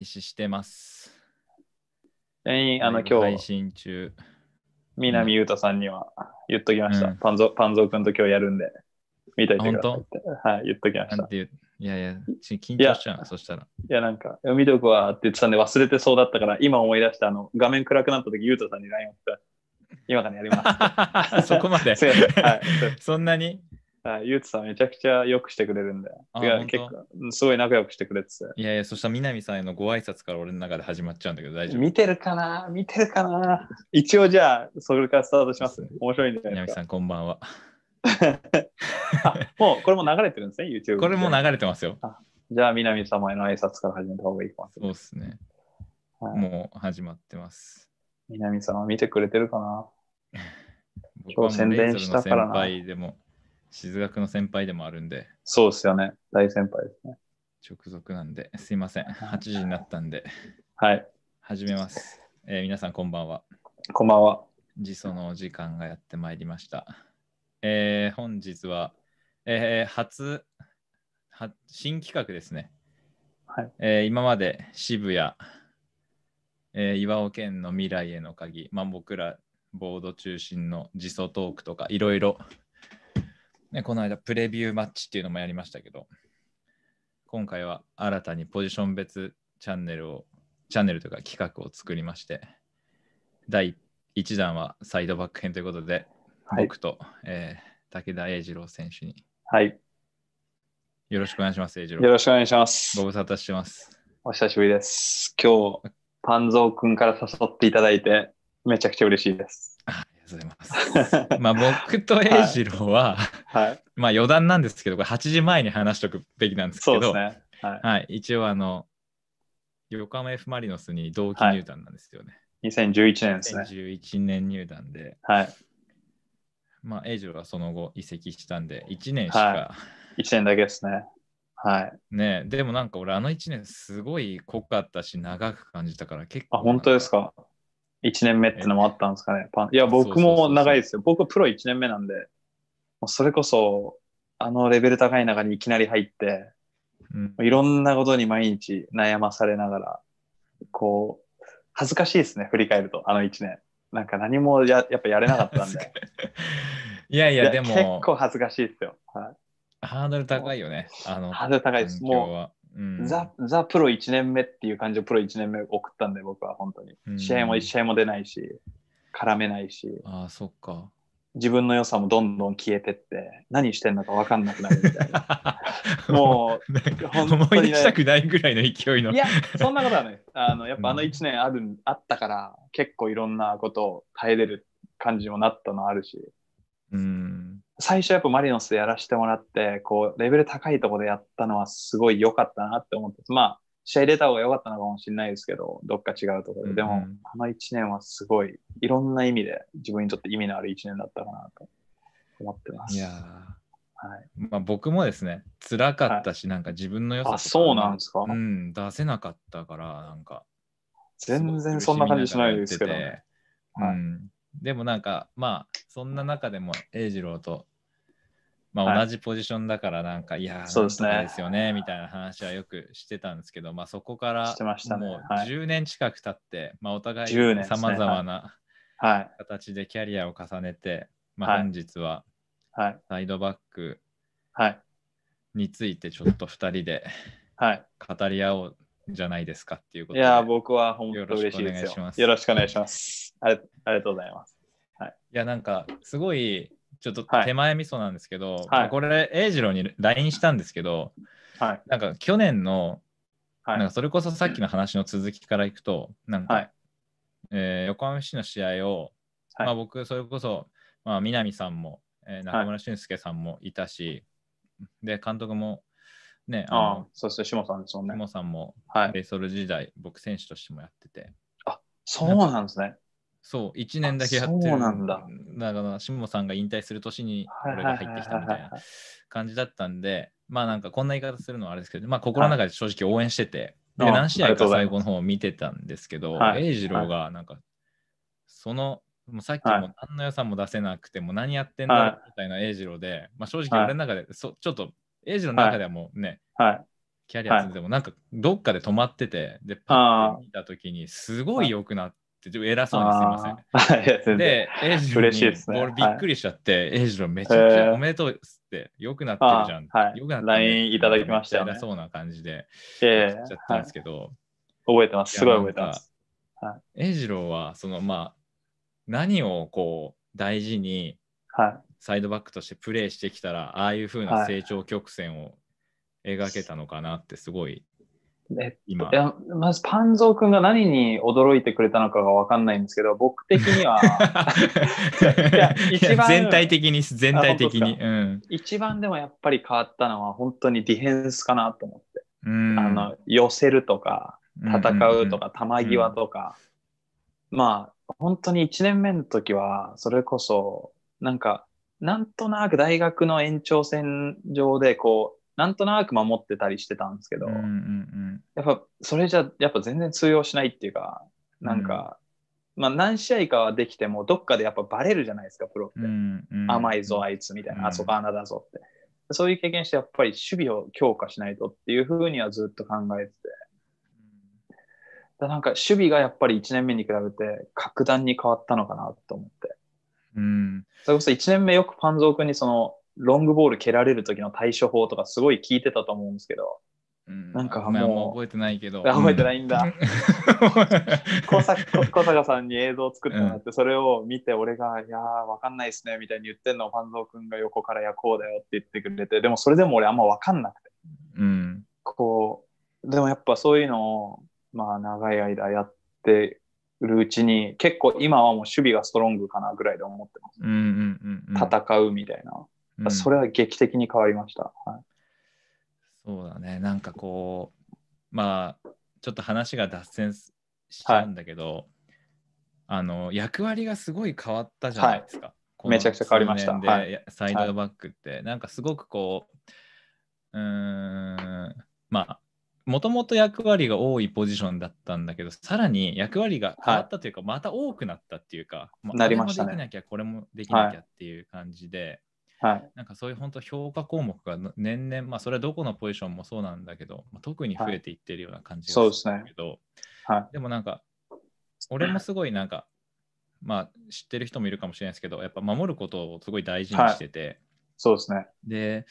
開始してます。ちなあの、今日、配信中。南裕太さんには言っときました。うん、パンゾパンゾ君と今日やるんで、見たいとて。はい、言っときました。いやいや、緊張しちゃう、そしたら。いや、なんか、読みとくわって言ってたんで忘れてそうだったから、今思い出した、あの、画面暗くなった時、裕太さんに LINE を送った。今からやります。そこまで。はい、そんなにはゆうつさんめちゃくちゃよくしてくれるんで。いや、結構、すごい仲良くしてくれていやいや、そしたら南さんへのご挨拶から俺の中で始まっちゃうんだけど大丈夫。見てるかな見てるかな一応じゃあ、それからスタートします。面白いんで。南さん、こんばんは。もう、これも流れてるんですね、YouTube。これも流れてますよ。じゃあ、南様への挨拶から始めた方がいいかもしれない。そうですね。はい、もう始まってます。南様見てくれてるかな 今日宣伝したからな。先輩でも静学の先輩でもあるんで。そうですよね。大先輩ですね。直属なんで、すいません。8時になったんで。はい。始めます。えー、皆さん、こんばんは。こんばんは。時書のお時間がやってまいりました。えー、本日は、えー、初は、新企画ですね。はいえー、今まで渋谷、えー、岩尾県の未来への鍵、まあ、僕らボード中心の辞書トークとかいろいろね、この間プレビューマッチっていうのもやりましたけど、今回は新たにポジション別チャンネルを、チャンネルとか企画を作りまして、第1弾はサイドバック編ということで、はい、僕と、えー、武田英二郎選手に。はい。よろしくお願いします、栄二郎。よろしくお願いします。ご無沙汰してます。お久しぶりです。今日、パンゾー君から誘っていただいて、めちゃくちゃ嬉しいです。ございます。まあ僕と栄次郎は、はい、まあ余談なんですけど、これ8時前に話しておくべきなんですけど、ねはい、はい、一応あの、横浜 F・ マリノスに同期入団なんですよね。はい、2011年ですね。2011年入団で、はい、まあ栄次郎はその後移籍したんで、1年しか、はい、1年だけですね。はい。ねでもなんか俺あの1年すごい濃かったし長く感じたから結構。あ、本当ですか1年目ってのもあったんですかね。パンいや、僕も長いですよ。僕プロ1年目なんで、もうそれこそ、あのレベル高い中にいきなり入って、うん、いろんなことに毎日悩まされながら、こう、恥ずかしいですね、振り返ると、あの1年。なんか何もややっぱやれなかったんで。いやいや、でも。結構恥ずかしいですよ。はい、ハードル高いよね。あのハードル高いです。もザザプロ1年目っていう感じでプロ1年目送ったんで僕は本当に、試合も1試合も出ないし絡めないしあそっか自分の良さもどんどん消えてって何してんのか分かんなくなるみたいな もう思い出したくないぐらいの勢いのいやそんなことはねあのやっぱあの1年ある、うん、あったから結構いろんなことを耐えれる感じもなったのあるし、うん、最初やっぱマリノスでやらせてもらって、こう、レベル高いところでやったのはすごい良かったなって思って、まあ、試合出た方が良かったのかもしれないですけど、どっか違うところで。でも、うん、あの1年はすごい、いろんな意味で自分にとって意味のある1年だったかなと思ってます。いやはい、まあ、僕もですね、辛かったし、なんか自分の良さ、ね、あ、そうなんですか、うん、出せなかったから、なんか。全然そんな感じしないですけどね。はい、うんでもなんかまあそんな中でも英次郎と、まあ、同じポジションだからなんか、はい、いやそうですねですよねみたいな話はよくしてたんですけど、まあ、そこからもう10年近く経って、まあ、お互いさまざまな形でキャリアを重ねて、まあ、本日はサイドバックについてちょっと2人で語り合おうじゃないですかっていうことで、いや僕は本当嬉しいですよよろしくお願いしますありありがとうございます。はい、いや、なんか、すごい、ちょっと手前味噌なんですけど、はい、これ、英次郎に LINE したんですけど、はい、なんか去年の、はい、なんかそれこそさっきの話の続きからいくと、なんか、はい、えー、横浜市の試合を、はい、まあ、僕、それこそ、まあ、南さんも、えー、中村俊輔さんもいたし、で、監督も、ね、ああそして下さんですもんね。下さんも、ベイソル時代、僕、選手としてもやってて。あそうなんですね。そう、1年だけやってる。そうなんだ。だから、下さんが引退する年に俺が入ってきたみたいな感じだったんで、まあなんかこんな言い方するのはあれですけど、まあ心の中で正直応援してて、はい、で何試合か最後の方を見てたんですけど、栄い、英二郎がなんか、その、もうさっきも何の予算も出せなくて、も何やってんだみたいな英二郎で、まあ正直俺の中で、そちょっと英二郎の中ではもうね、はい、キャリア積んでも、なんかどっかで止まってて、で、パッて見た時にすごい良くなって、って、偉そうにすみません。い、で、エイジロに、ね、俺びっくりしちゃって、はい、エイジロめちゃくちゃおめでとうっつって、よくなってるじゃん。はい、よくなってる。LINE いただきましたよ、ね。偉そうな感じで、えー、ちゃったんですけど、はい、覚えてます。すごい覚えてます。はい、エイジロは、そのまあ、何をこう、大事に、はい、サイドバックとしてプレーしてきたら、ああいうふうな成長曲線を描けたのかなってすごいえっと、今いやまずパンゾー君が何に驚いてくれたのかがわかんないんですけど、僕的には 一番全体的に、全体的に、うん、一番でもやっぱり変わったのは、本当にディフェンスかなと思って、あの寄せるとか、戦うとか、球際とか、まあ、本当に1年目の時は、それこそ、なんか、なんとなく大学の延長線上で、こう、なんとなく守ってたりしてたんですけど、うんうんうん、やっぱそれじゃやっぱ全然通用しないっていうかなんか、うん、まあ、何試合かはできてもどっかでやっぱバレるじゃないですかプロって、うんうん、甘いぞあいつみたいな、うん、あそこ穴だぞってそういう経験してやっぱり守備を強化しないとっていうふうにはずっと考えてて。なんか守備がやっぱり1年目に比べて格段に変わったのかなと思って。うん、それこそ1年目よくパンゾー君にそのロングボール蹴られる時の対処法とかすごい聞いてたと思うんですけど、うん、なんかもう覚えてないけど覚えてないんだ 小坂さんに映像を作ってもらって、それを見て俺が「いやーわかんないっすね」みたいに言ってんのをファンゾー君が横から「いやこうだよ」って言ってくれてでもそれでも俺あんまわかんなくて、うん、こうでもやっぱそういうのをまあ長い間やってるうちに結構今はもう守備がストロングかなぐらいで思ってます、うんうんうんうん、戦うみたいなうん、それは劇的に変わりました、はい、そうだねなんかこうまあちょっと話が脱線しちゃうんだけど、はい、あの役割がすごい変わったじゃないですか、はい、めちゃくちゃ変わりました、はい、サイドバックって、はい、なんかすごくこううんまあもともと役割が多いポジションだったんだけど、さらに役割が変わったというか、はい、また多くなったっていうか、なりました、ね、これもできなきゃこれもできなきゃっていう感じで、はい、なんかそういう本当評価項目が年々、まあ、それはどこのポジションもそうなんだけど、まあ、特に増えていってるような感じがするけど、はいねはい、でもなんか俺もすごいなんか、まあ、知ってる人もいるかもしれないですけどやっぱ守ることをすごい大事にしてて、そうですねで、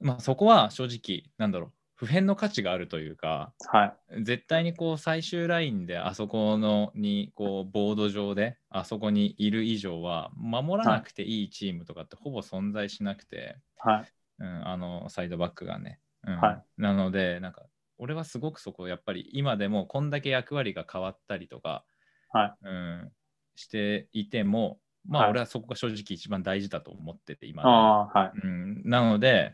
まあ、そこは正直なんだろう普遍の価値があるというか、はい、絶対にこう最終ラインであそこのにこうボード上であそこにいる以上は守らなくていいチームとかってほぼ存在しなくて、はいうん、あのサイドバックがね。うん、はい、なのでなんか俺はすごくそこやっぱり今でもこんだけ役割が変わったりとか、はい、うん、していてもまあ俺はそこが正直一番大事だと思ってて今、あはいうん、なので、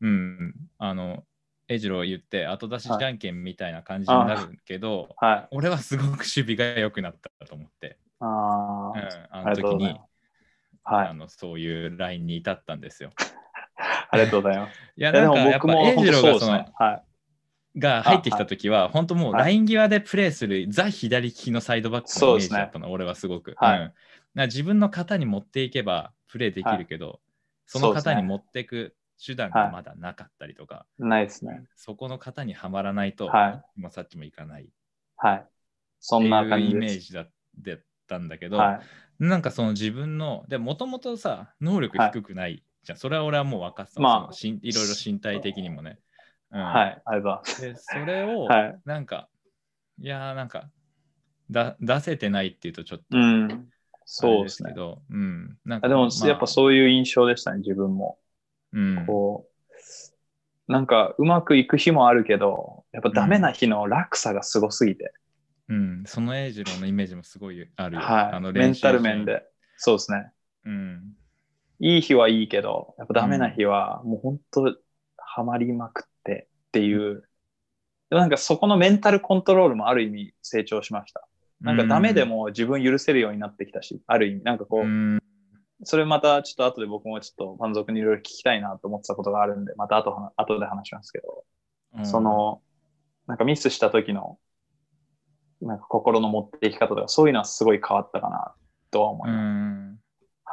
うん、あの英次郎言って後出しじゃんけんみたいな感じになるけど、はい、俺はすごく守備が良くなったと思って。あ,、うん、あの時にはい、あのそういうラインに至ったんですよ。ありがとうございます。いや、なんかやっぱ、エンジロがその、はい、が入ってきた時は、本当もうライン際でプレーする、ザ左利きのサイドバックのイメージだったの、ね、俺はすごく。はい、うん、な自分の型に持っていけばプレーできるけど、はい、その型に持っていく手段がまだなかったりとか、はい、ないですね。そこの方にはまらないと、はい、もさっきもいかない。はい。そんな感じイメージだったんだけど、はい、なんかその自分の、でもともとさ、能力低くないじゃん。それは俺はもう分かってた、まあ、いろいろ身体的にもね。うん、はい、あれば。で、それを、なんか、はい、いやー、なんかだ、出せてないっていうとちょっと、うん、そうですけど、ね、うん。なんかでも、まあ、やっぱそういう印象でしたね、自分も。こう、なんかうまくいく日もあるけど、やっぱダメな日の落差がすごすぎて。うん、その英二郎のイメージもすごいある。はい、あのメンタル面で。そうですね。うん。いい日はいいけど、やっぱダメな日はもう本当ハマりまくってっていう、うん、なんかそこのメンタルコントロールもある意味成長しました。なんかダメでも自分許せるようになってきたし、ある意味、なんかこう、うん、それまたちょっと後で僕もちょっと満足にいろいろ聞きたいなと思ってたことがあるんで、また後後で話しますけど、うん、その、なんかミスした時の、なんか心の持っていき方とか、そういうのはすごい変わったかなとは思います。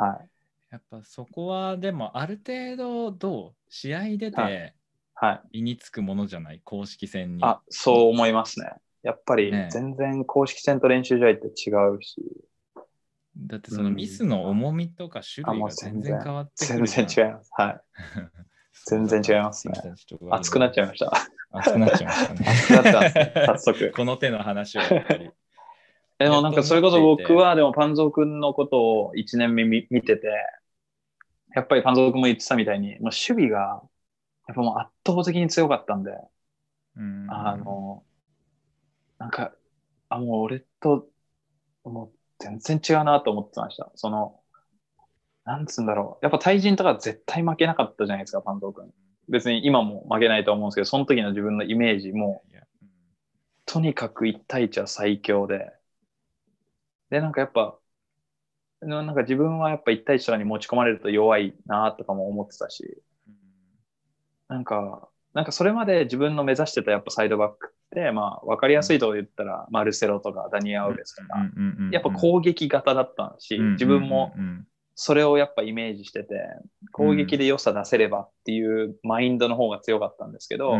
はい。やっぱそこはでもある程度どう試合出て身につくものじゃない、い、公式戦に。あそう思いますね。やっぱり全然公式戦と練習試合って違うし、だってそのミスの重みとか種類が全然変わってくる、うん、全然違います。はい。全然違います、ね、熱くなっちゃいました。熱くなっちゃいましたね。熱くなっ早速。この手の話をやっぱり。でもなんかそれこそ僕はでもパンゾウ君のことを1年目見てて、やっぱりパンゾウ君も言ってたみたいに、もう守備がやっぱもう圧倒的に強かったんで、うんあの、なんか、あ、もう俺と、もう全然違うなと思ってました。その、なんつうんだろう。やっぱ対人とか絶対負けなかったじゃないですか、パンドー君。別に今も負けないと思うんですけど、その時の自分のイメージも、とにかく1対1は最強で。で、なんかやっぱ、なんか自分はやっぱ1対1とかに持ち込まれると弱いなとかも思ってたし、なんか、なんかそれまで自分の目指してたやっぱサイドバックって、まあ分かりやすいと言ったら、マルセロとかダニア・ウベスとか、やっぱ攻撃型だったし、自分もそれをやっぱイメージしてて、攻撃で良さ出せればっていうマインドの方が強かったんですけど、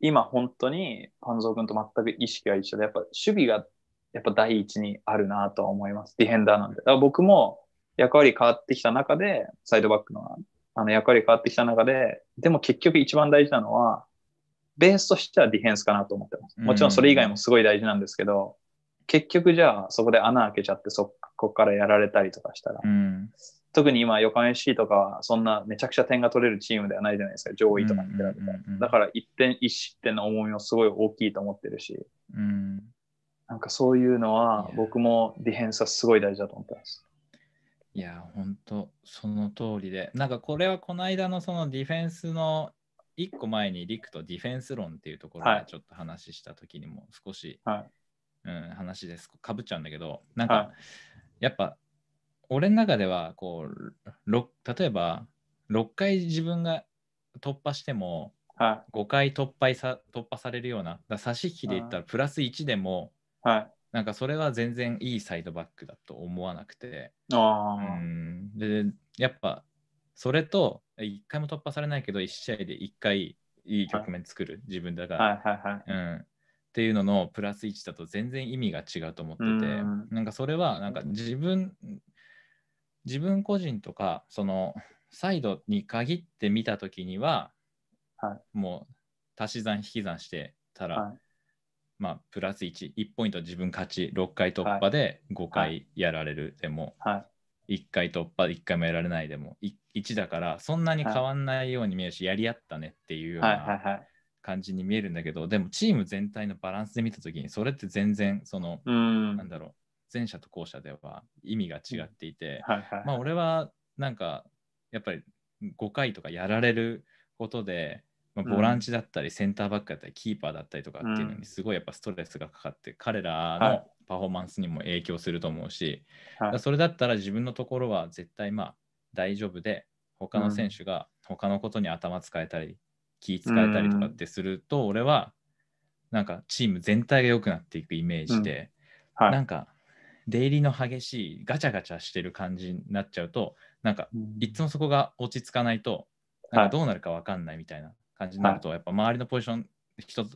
今本当にパンゾー君と全く意識が一緒で、やっぱ守備がやっぱ第一にあるなとは思います。ディフェンダーなんで。だから僕も役割変わってきた中で、サイドバックのあの役割変わってきた中で、でも結局一番大事なのは、ベースとしてはディフェンスかなと思ってます。もちろんそれ以外もすごい大事なんですけど、うん、結局じゃあそこで穴開けちゃってそこからやられたりとかしたら、うん、特に今横浜 FC とかはそんなめちゃくちゃ点が取れるチームではないじゃないですか、上位とかに比べて。だから1点、1失点の重みもすごい大きいと思ってるし、うん、なんかそういうのは僕もディフェンスはすごい大事だと思ってます。いや、本当その通りで。なんかこれはこの間のそのディフェンスの1個前に陸とディフェンス論っていうところでちょっと話した時にも少し、はい、うん、話ですかぶっちゃうんだけど、なんか、はい、やっぱ俺の中ではこう例えば6回自分が突破しても、5回突破さ突破されるような差し引きでいったらプラス1でも、はい、なんかそれは全然いいサイドバックだと思わなくて。あうんでやっぱそれと1回も突破されないけど1試合で1回いい局面作る、はい、自分だから、はいはいはいうん、っていうののプラス1だと全然意味が違うと思ってて、んなんかそれはなんか自分自分個人とかそのサイドに限って見た時には、はい、もう足し算引き算してたら、はいまあ、プラス1、1ポイント自分勝ち、6回突破で5回やられる、でも、は1回突破、1回もやられないでも、1だから、そんなに変わんないように見えるし、やり合ったねっていうような感じに見えるんだけど、でも、チーム全体のバランスで見たときに、それって全然、その、なんだろう、前者と後者では意味が違っていて、まあ、俺は、なんか、やっぱり5回とかやられることで、まあ、ボランチだったり、センターバックだったり、キーパーだったりとかっていうのに、すごいやっぱストレスがかかって、彼らのパフォーマンスにも影響すると思うし、はい、それだったら自分のところは絶対まあ大丈夫で、他の選手が他のことに頭使えたり、気使えたりとかってすると、俺はなんかチーム全体が良くなっていくイメージで、うんはい、なんか出入りの激しいガチャガチャしてる感じになっちゃうとなんかいつもそこが落ち着かないとなんかどうなるか分かんないみたいな感じになると、はい、やっぱ周りのポジション、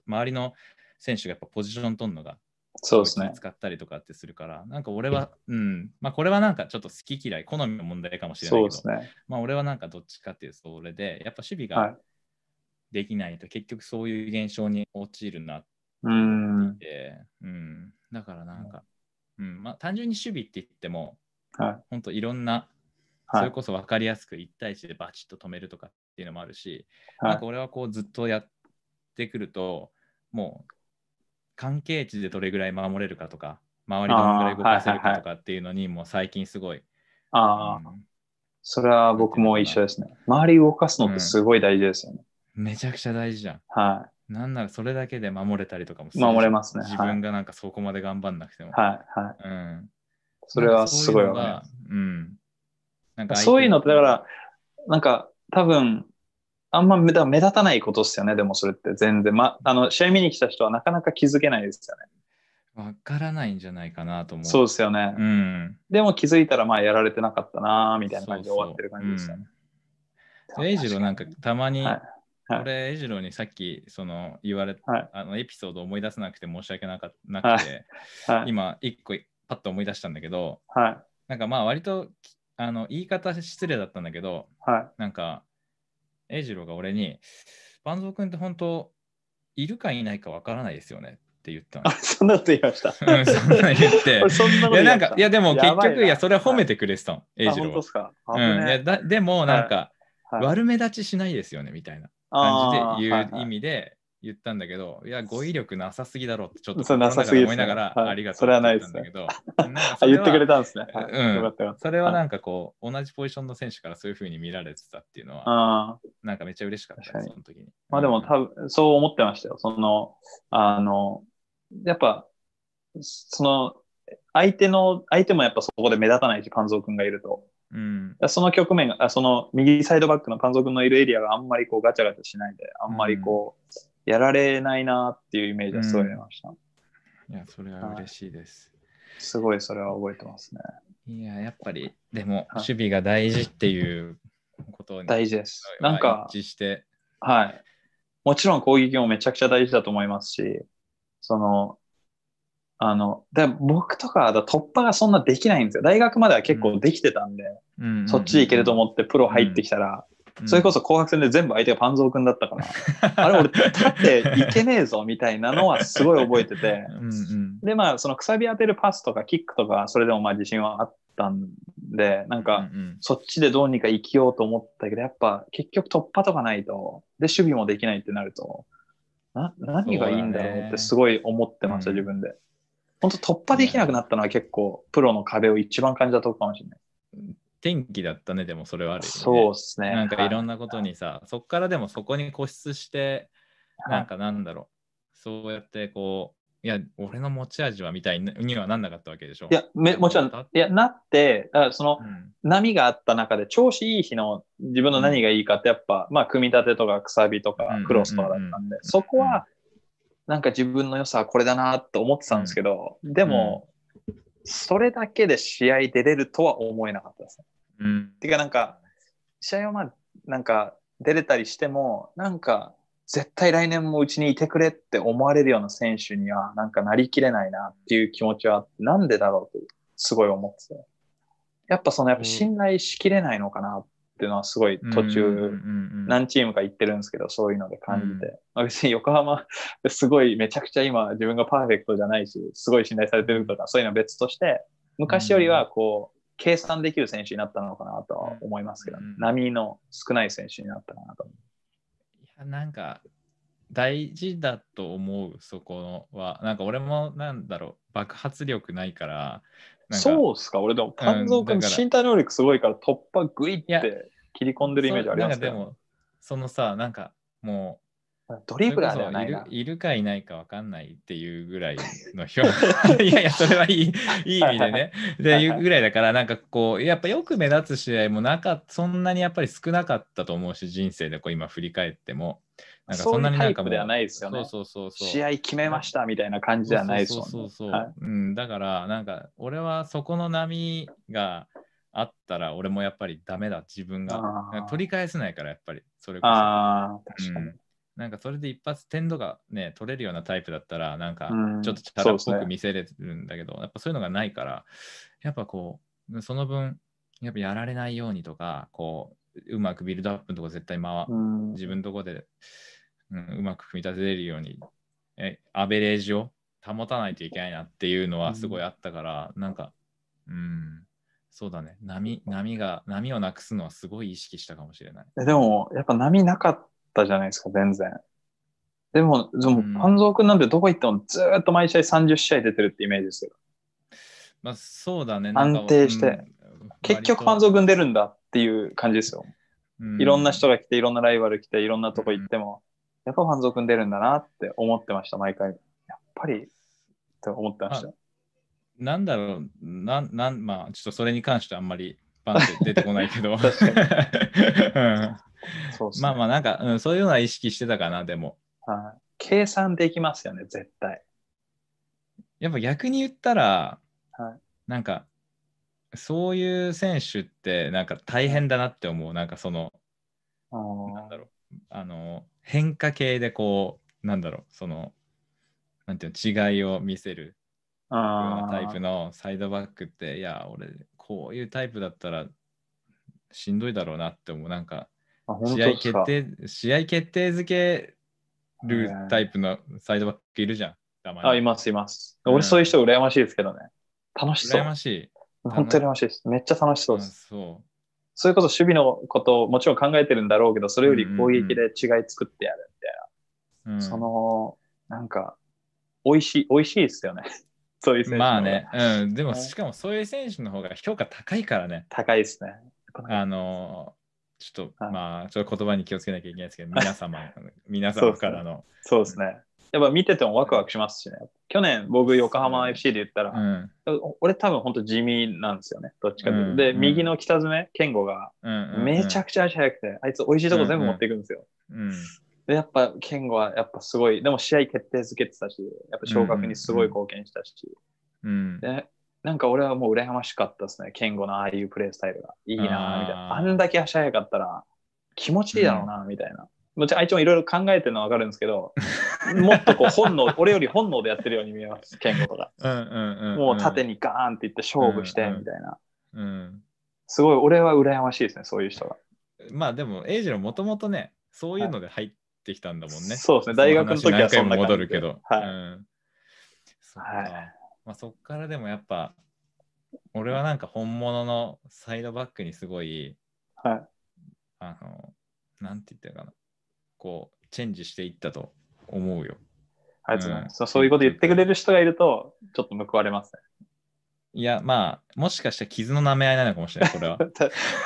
周りの選手がやっぱポジション取るのがそうですね。使ったりとかってするから、なんか俺は、うん、まあこれはなんかちょっと好き嫌い、好みの問題かもしれないけど、そうですね、まあ俺はなんかどっちかっていうそれで、やっぱ守備ができないと結局そういう現象に陥るなっていうん、うん、だからなんか、うん、まあ単純に守備って言っても、はい、本当いろんな、それこそ分かりやすく1対1でバチッと止めるとかっていうのもあるし、はい、なんか俺はこうずっとやってくると、もう関係値でどれぐらい守れるかとか、周りどのぐらい動かせるかとかっていうのに、もう最近すごい。ああ、それは僕も一緒ですね。周り動かすのってすごい大事ですよね。うん、めちゃくちゃ大事じゃん。はい。なんならそれだけで守れたりとかも守れますね。自分がなんかそこまで頑張んなくても。はいはい。うん。それはすごいわかうん。なんかそういうのってだから、なんか多分、あんま目立たないことですよね、でもそれって全然。ま、あの試合見に来た人はなかなか気づけないですよね。わからないんじゃないかなと思う。そうですよね。うん、でも気づいたら、まあ、やられてなかったな、みたいな感じで終わってる感じですよね。そうイジロなんかたまに、はいはい、俺、エジロにさっきその言われ、はい、あのエピソードを思い出せなくて申し訳なかなくて、はい、今、一個パッと思い出したんだけど、なんかまあ割とあの言い方失礼だったんだけど、はい、なんか英次郎が俺に「万蔵君って本当いるかいないかわからないですよね」って言ったの。そんなこと言いました。そん、そんな言って。いやなんかいやでも結局いやそれは褒めてくれてたの、英次郎。うん、いやだでもなんか、はいはい、悪目立ちしないですよねみたいな感じで言う意味で言ったんだけど、いや、語彙力なさすぎだろうってちょっとなさすぎ思いながら、ありがとうそれはないです、ね。言ってくれたんですね。それはなんかこう、同じポジションの選手からそういうふうに見られてたっていうのは、なんかめっちゃ嬉しかったその時に。まあでも多分、そう思ってましたよ。その、あの、やっぱ、その、相手の、相手もやっぱそこで目立たないし、肝臓君がいると。うん、その局面が、その右サイドバックのパンゾ君のいるエリアがあんまりこうガチャガチャしないで、あんまりこう、やられないなっていうイメージがすごいありました。うん、いや、それは嬉しいです、はい。すごいそれは覚えてますね。いや、やっぱり、でも、守備が大事っていうことに、大事です。なんか、して。はい。もちろん攻撃もめちゃくちゃ大事だと思いますし、その、あの、で僕とかだ突破がそんなできないんですよ。大学までは結構できてたんで、うん、そっち行けると思ってプロ入ってきたら、それこそ紅白戦で全部相手がパンゾー君だったから、あれ俺立っていけねえぞみたいなのはすごい覚えてて、うんうん、でまあそのくさび当てるパスとかキックとかそれでもまあ自信はあったんで、なんかそっちでどうにか生きようと思ったけど、やっぱ結局突破とかないと、で守備もできないってなると、な何がいいんだろうってすごい思ってました、ね、自分で。本当突破できなくなったのは結構プロの壁を一番感じたとこかもしれない。天気だったね、でもそれはある、ね、そうですね。なんかいろんなことにさ、はい、そっからでもそこに固執して、なんかなんだろう、はい、そうやってこう、いや、俺の持ち味はみたいにはなんなかったわけでしょ。いや、めもちろん、いや、なって、だからその、うん、波があった中で、調子いい日の自分の何がいいかって、やっぱ、うん、まあ、組み立てとか、くさびとか、クロスとかだったんで、そこは、なんか自分の良さはこれだなと思ってたんですけど、うん、でも、それだけで試合出れるとは思えなかったですね。うん、ていうかなんか試合はまあなんか出れたりしてもなんか絶対来年もうちにいてくれって思われるような選手にはなんかなりきれないなっていう気持ちはなんでだろうとすごい思っててやっぱそのやっぱ信頼しきれないのかなっていうのはすごい途中何チームか行ってるんですけどそういうので感じて、ま別に横浜すごいめちゃくちゃ今自分がパーフェクトじゃないしすごい信頼されてるとかそういうのは別として昔よりはこう、計算できる選手になったのかなとは思いますけど、うん、波の少ない選手になったかなといやなんか大事だと思うそこはなんか俺もなんだろう爆発力ないからそうっすか俺でも丹蔵君、身体能力すごいから突破グイって切り込んでるイメージありますけどでもそのさなんかもう、ドリブラーではないいるかいないか分かんないっていうぐらいの表 いやいや、それはいいいい意味でね。で、いうぐらいだから、なんかこう、やっぱよく目立つ試合もなかそんなにやっぱり少なかったと思うし、人生でこう今振り返っても。なんかそんなになんかもう。うではないですよね。そうそうそう試合決めましたみたいな感じではないですよね。そうそうそう、はい、うん。だから、なんか俺はそこの波が、あったら俺もやっぱりダメだ自分が取り返せないからやっぱりそれこそ、うん、なんかそれで一発点とかね、取れるようなタイプだったら、なんかちょっとチャっぽく見せれるんだけど、ね、やっぱそういうのがないから、やっぱこう、その分、やっぱやられないようにとか、こう、うまくビルドアップのとこ絶対回、自分のとこで、うん、うまく組み立てれるように、えアベレージを保たないといけないなっていうのはすごいあったから、うん、なんか、うん、そうだね波波が波をなくすのはすごい意識したかもしれないでもやっぱ波なかっったじゃないですか、全然。でも、でも、半蔵君なんてどこ行ってもずっと毎試合30試合出てるってイメージですよ。まあ、そうだね。安定して。結局、半蔵君出るんだっていう感じですよ。いろんな人が来て、いろんなライバル来て、いろんなとこ行っても、やっぱ半蔵君出るんだなって思ってました、毎回。やっぱりって思ってました。なんだろう、な、なん、まあ、ちょっとそれに関してあんまりンって出てこないけどまあまあなんか、うん、そういうのは意識してたかなでも、は計算できますよね絶対やっぱ逆に言ったら、はい、なんかそういう選手ってなんか大変だなって思うなんかそのなんだろうあの変化系でこうなんだろうそのなんていうの違いを見せるようなタイプのサイドバックっていや俺こういうタイプだったらしんどいだろうなって思う。なんか、試合決定、試合決定づけるタイプのサイドバックいるじゃん。たまに。あ、います、います。俺、そういう人羨ましいですけどね。楽しそう。羨ましい。本当に羨ましいです。めっちゃ楽しそうです。そう。それこそ守備のことをもちろん考えてるんだろうけど、それより攻撃で違い作ってやるみたいな。うんうんその、なんか、美味しい、美味しいですよね。そういう選手まあね、うん、でもしかもそういう選手の方が評価高いからね。高いですね。あのちょっと、まあ、ちょっと言葉に気をつけなきゃいけないですけど、皆様、皆様からの。そうですね。やっぱ見ててもワクワクしますしね。去年、僕、横浜 FC で言ったら、ん、俺多分本当地味なんですよね。どっちかというと。で、右の北爪、健吾が、めちゃくちゃ足速くて、あいつ美味しいとこ全部持っていくんですよ。うん、やっぱ、健吾はやっぱすごい、でも試合決定づけてたし、やっぱ昇格にすごい貢献したし、うん、うん、なんか俺はもう羨ましかったですね、ンゴのああいうプレースタイルが。いいなみたいな。あんだけ足早かったら気持ちいいだろうな、みたいな。もちろん、あいつもいろいろ考えてるのはわかるんですけど、もっとこう本能、俺より本能でやってるように見えます、ンゴとか。もう縦にガーンっていって勝負して、みたいな。うん、すごい、俺は羨ましいですね、そういう人が。まあでも、エイジロもともとね、そういうので入っってきたんだもんね。そうですね、大学の時はそんな戻るけど。はい。うん、そはいまあ、そっからでもやっぱ、俺はなんか本物のサイドバックにすごい、はい、あの、なんて言ったかな、こう、チェンジしていったと思うよ。あい、うそういうこと言ってくれる人がいると、ちょっと報われますね。いや、まあ、もしかしたら傷の舐め合いなのかもしれない、これは。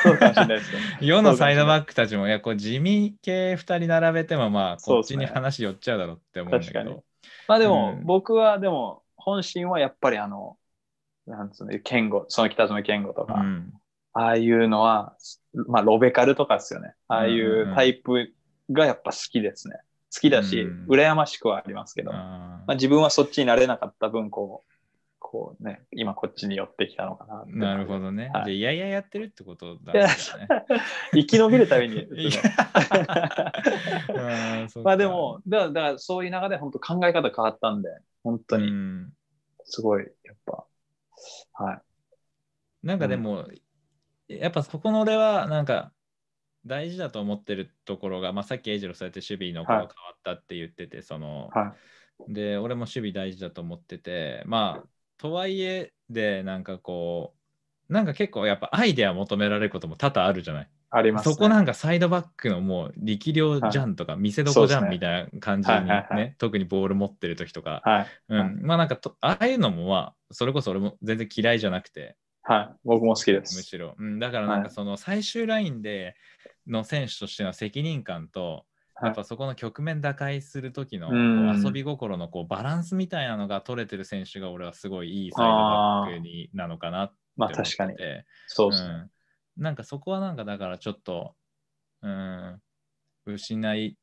そうかもしれないです 世のサイドバックたちも、いや、こう地味系2人並べても、まあ、こっちに話寄っちゃうだろうって思うんだけど。ね、まあでも、うん、僕はでも、本心はやっぱりあの、なんつうの、健語、その北園健語とか、うん、ああいうのは、まあ、ロベカルとかですよね。ああいうタイプがやっぱ好きですね。好きだし、うん、羨ましくはありますけど、まあ、自分はそっちになれなかった分、こう、こうね、今こっちに寄ってきたのかななるほどね。はい、じゃあ、いやいややってるってことだ、ね、生き延びるために。まあでも、だからだからそういう中で本当考え方変わったんで、本当に、すごい、やっぱ、はい。なんかでも、うん、やっぱそこの俺は、なんか、大事だと思ってるところが、まあ、さっき英二郎そうやって守備の子が変わったって言ってて、はい、その、はい、で俺も守備大事だと思っててまあとはいえでなんかこうなんか結構やっぱアイデア求められることも多々あるじゃないあります、ね、そこなんかサイドバックのもう力量じゃんとか、見せどこじゃんみたいな感じにね、特にボール持ってる時とか、はいうん、まあなんかとああいうのもまあそれこそ俺も全然嫌いじゃなくて、はい、僕も好きですむしろ、うん、だからなんかその最終ラインでの選手としての責任感と、やっぱそこの局面打開する時の遊び心のこうバランスみたいなのが取れてる選手が俺はすごいいいサイドバックになのかなって思ってまあ、確かにそうですね、ね、うん、なんかそこはなんかだからちょっと、うん、失い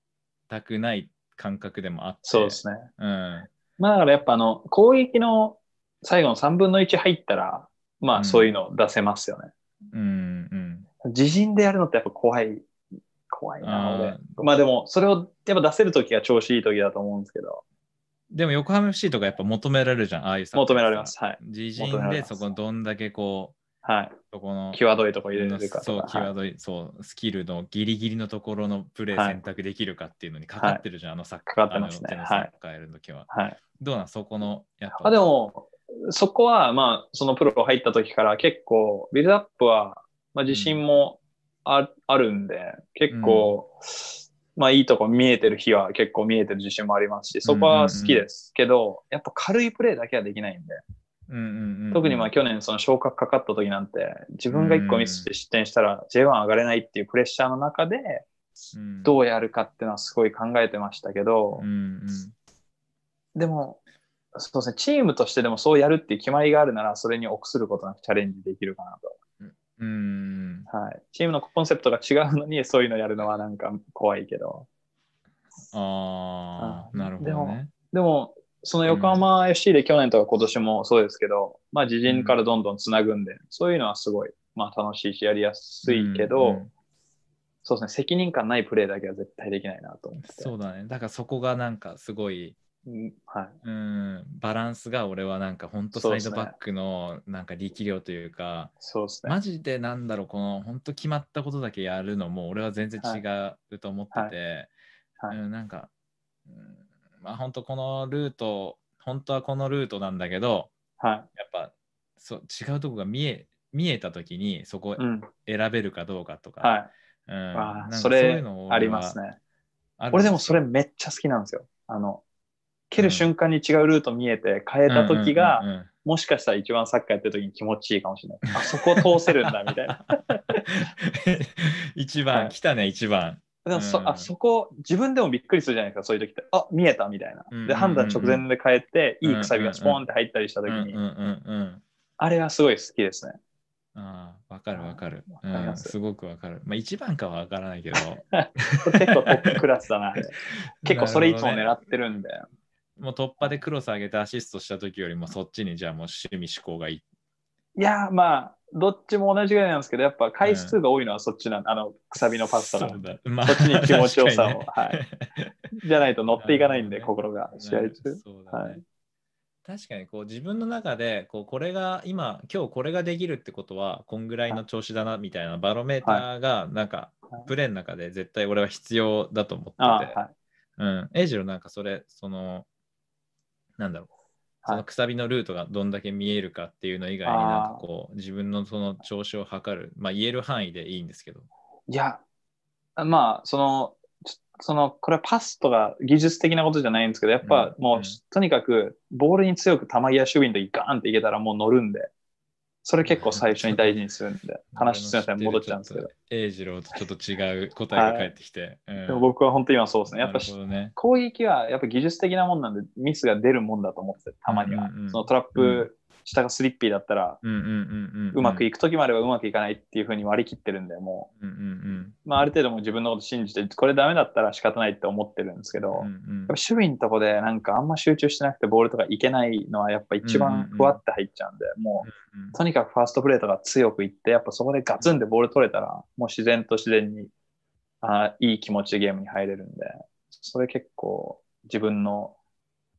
たくない感覚でもあってそうですね、うん、まあだからやっぱあの攻撃の最後の3分の1入ったらまあそういうの出せますよね、うん、うん、うん自陣でやるのってやっぱ怖い怖いな、俺。まあでも、それをやっぱ出せるときが調子いいときだと思うんですけど。でも横浜 FC とかやっぱ求められるじゃん、ああいうさ。求められます。はい。自陣でそこどんだけこう、はい。そこの、際どいとこ入れるかそう、際どい、そう、スキルのギリギリのところのプレー選択できるかっていうのにかかってるじゃん、あのサッカー。かかってますね。サッカーやるときは。はい。どうなん、そこの、やっぱ。あ、でも、そこは、まあ、そのプロ入った時から結構、ビルドアップは、まあ、自信もああるんで、結構、うん、まあいいとこ見えてる日は結構見えてる自信もありますし、そこは好きですけど、うんうんうん、やっぱ軽いプレーだけはできないんで、うんうんうん、特にまあ去年その昇格かかった時なんて、自分が1個ミスして失点したら J1 上がれないっていうプレッシャーの中で、どうやるかっていうのはすごい考えてましたけど、うんうん、でも、そうですね、チームとしてでもそうやるっていう決まりがあるなら、それに臆することなくチャレンジできるかなとうん、はい、チームのコンセプトが違うのにそういうのやるのはなんか怖いけど。ああ、なるほど、ね、でも、でもその横浜 FC で去年とか今年もそうですけど、うん、まあ自陣からどんどんつなぐんで、そういうのはすごい、まあ、楽しいしやりやすいけど、うんうん、そうですね、責任感ないプレーだけは絶対できないなと思って。そうだね、だからそこがなんかすごいはい、うんバランスが俺はなんか本当サイドバックのなんか力量というかそうです、ね、マジでなんだろうこの本当決まったことだけやるのも俺は全然違うと思ってて、はいうん、なんか、うんまあ本当このルート本当はこのルートなんだけど、はい、やっぱそ違うとこが見え見えた時にそこ選べるかどうかとか、うん、うのそありますね俺でもそれめっちゃ好きなんですよあの蹴る瞬間に違うルート見えて変えた時が、うんうんうんうん、もしかしたら一番サッカーやってる時に気持ちいいかもしれない。あそこ通せるんだみたいな。一番、はい、来たね、一番。でもそ、うん、あそこ自分でもびっくりするじゃないですかそういう時ってあ見えたみたいな、うんうんうん、で判断直前で変えて、うんうん、いいくさびがスポンって入ったりした時に、うんうんうん、あれはすごい好きですねああわかるわかる、うん、すごくわかるまあ一番かはわからないけど 結構トップクラスだな 結構それいつも狙ってるんでもう突破でクロス上げてアシストした時よりもそっちにじゃあもう趣味思考がいい。いやまあどっちも同じぐらいなんですけどやっぱ回数が多いのはそっちな、うん、あのくさびのパスタなんで、まあ、そっちに気持ちよさを、ね、はい、じゃないと乗っていかないんで 心が試合中。そうだね、はい確かにこう自分の中でこうこれが今今日これができるってことはこんぐらいの調子だなみたいなバロメーターがなんかプレーの中で絶対俺は必要だと思ってて、はいはい、うん、エイジロなんかそれそのなんだろう、そのくさびのルートがどんだけ見えるかっていうの以外に、なんかこう、自分のその調子を測る、まあ、言える範囲でいいんですけど。いや、まあ、その、その、これはパスとか技術的なことじゃないんですけど、やっぱもう、うんうん、とにかく、ボールに強く球際守備の時ガーンっていけたらもう乗るんで、それ結構最初に大事にするんで、話すみません、戻っちゃうんですけど。英次郎とちょっと違う答えが返ってきて。はいうん、でも僕は本当に今そうですね。やっぱし、ね、攻撃はやっぱ技術的なもんなんで、ミスが出るもんだと思って、たまには。うんうん、そのトラップ下がスリッピーだったら、うまくいく時もあればうまくいかないっていうふうに割り切ってるんで、もう、まあ、ある程度も自分のこと信じて、これダメだったら仕方ないって思ってるんですけど、やっぱ守備のとこでなんかあんま集中してなくてボールとかいけないのはやっぱ一番ふわって入っちゃうんで、もう、とにかくファーストプレーとか強くいって、やっぱそこでガツンでボール取れたら、もう自然と自然に、あいい気持ちでゲームに入れるんで、それ結構自分の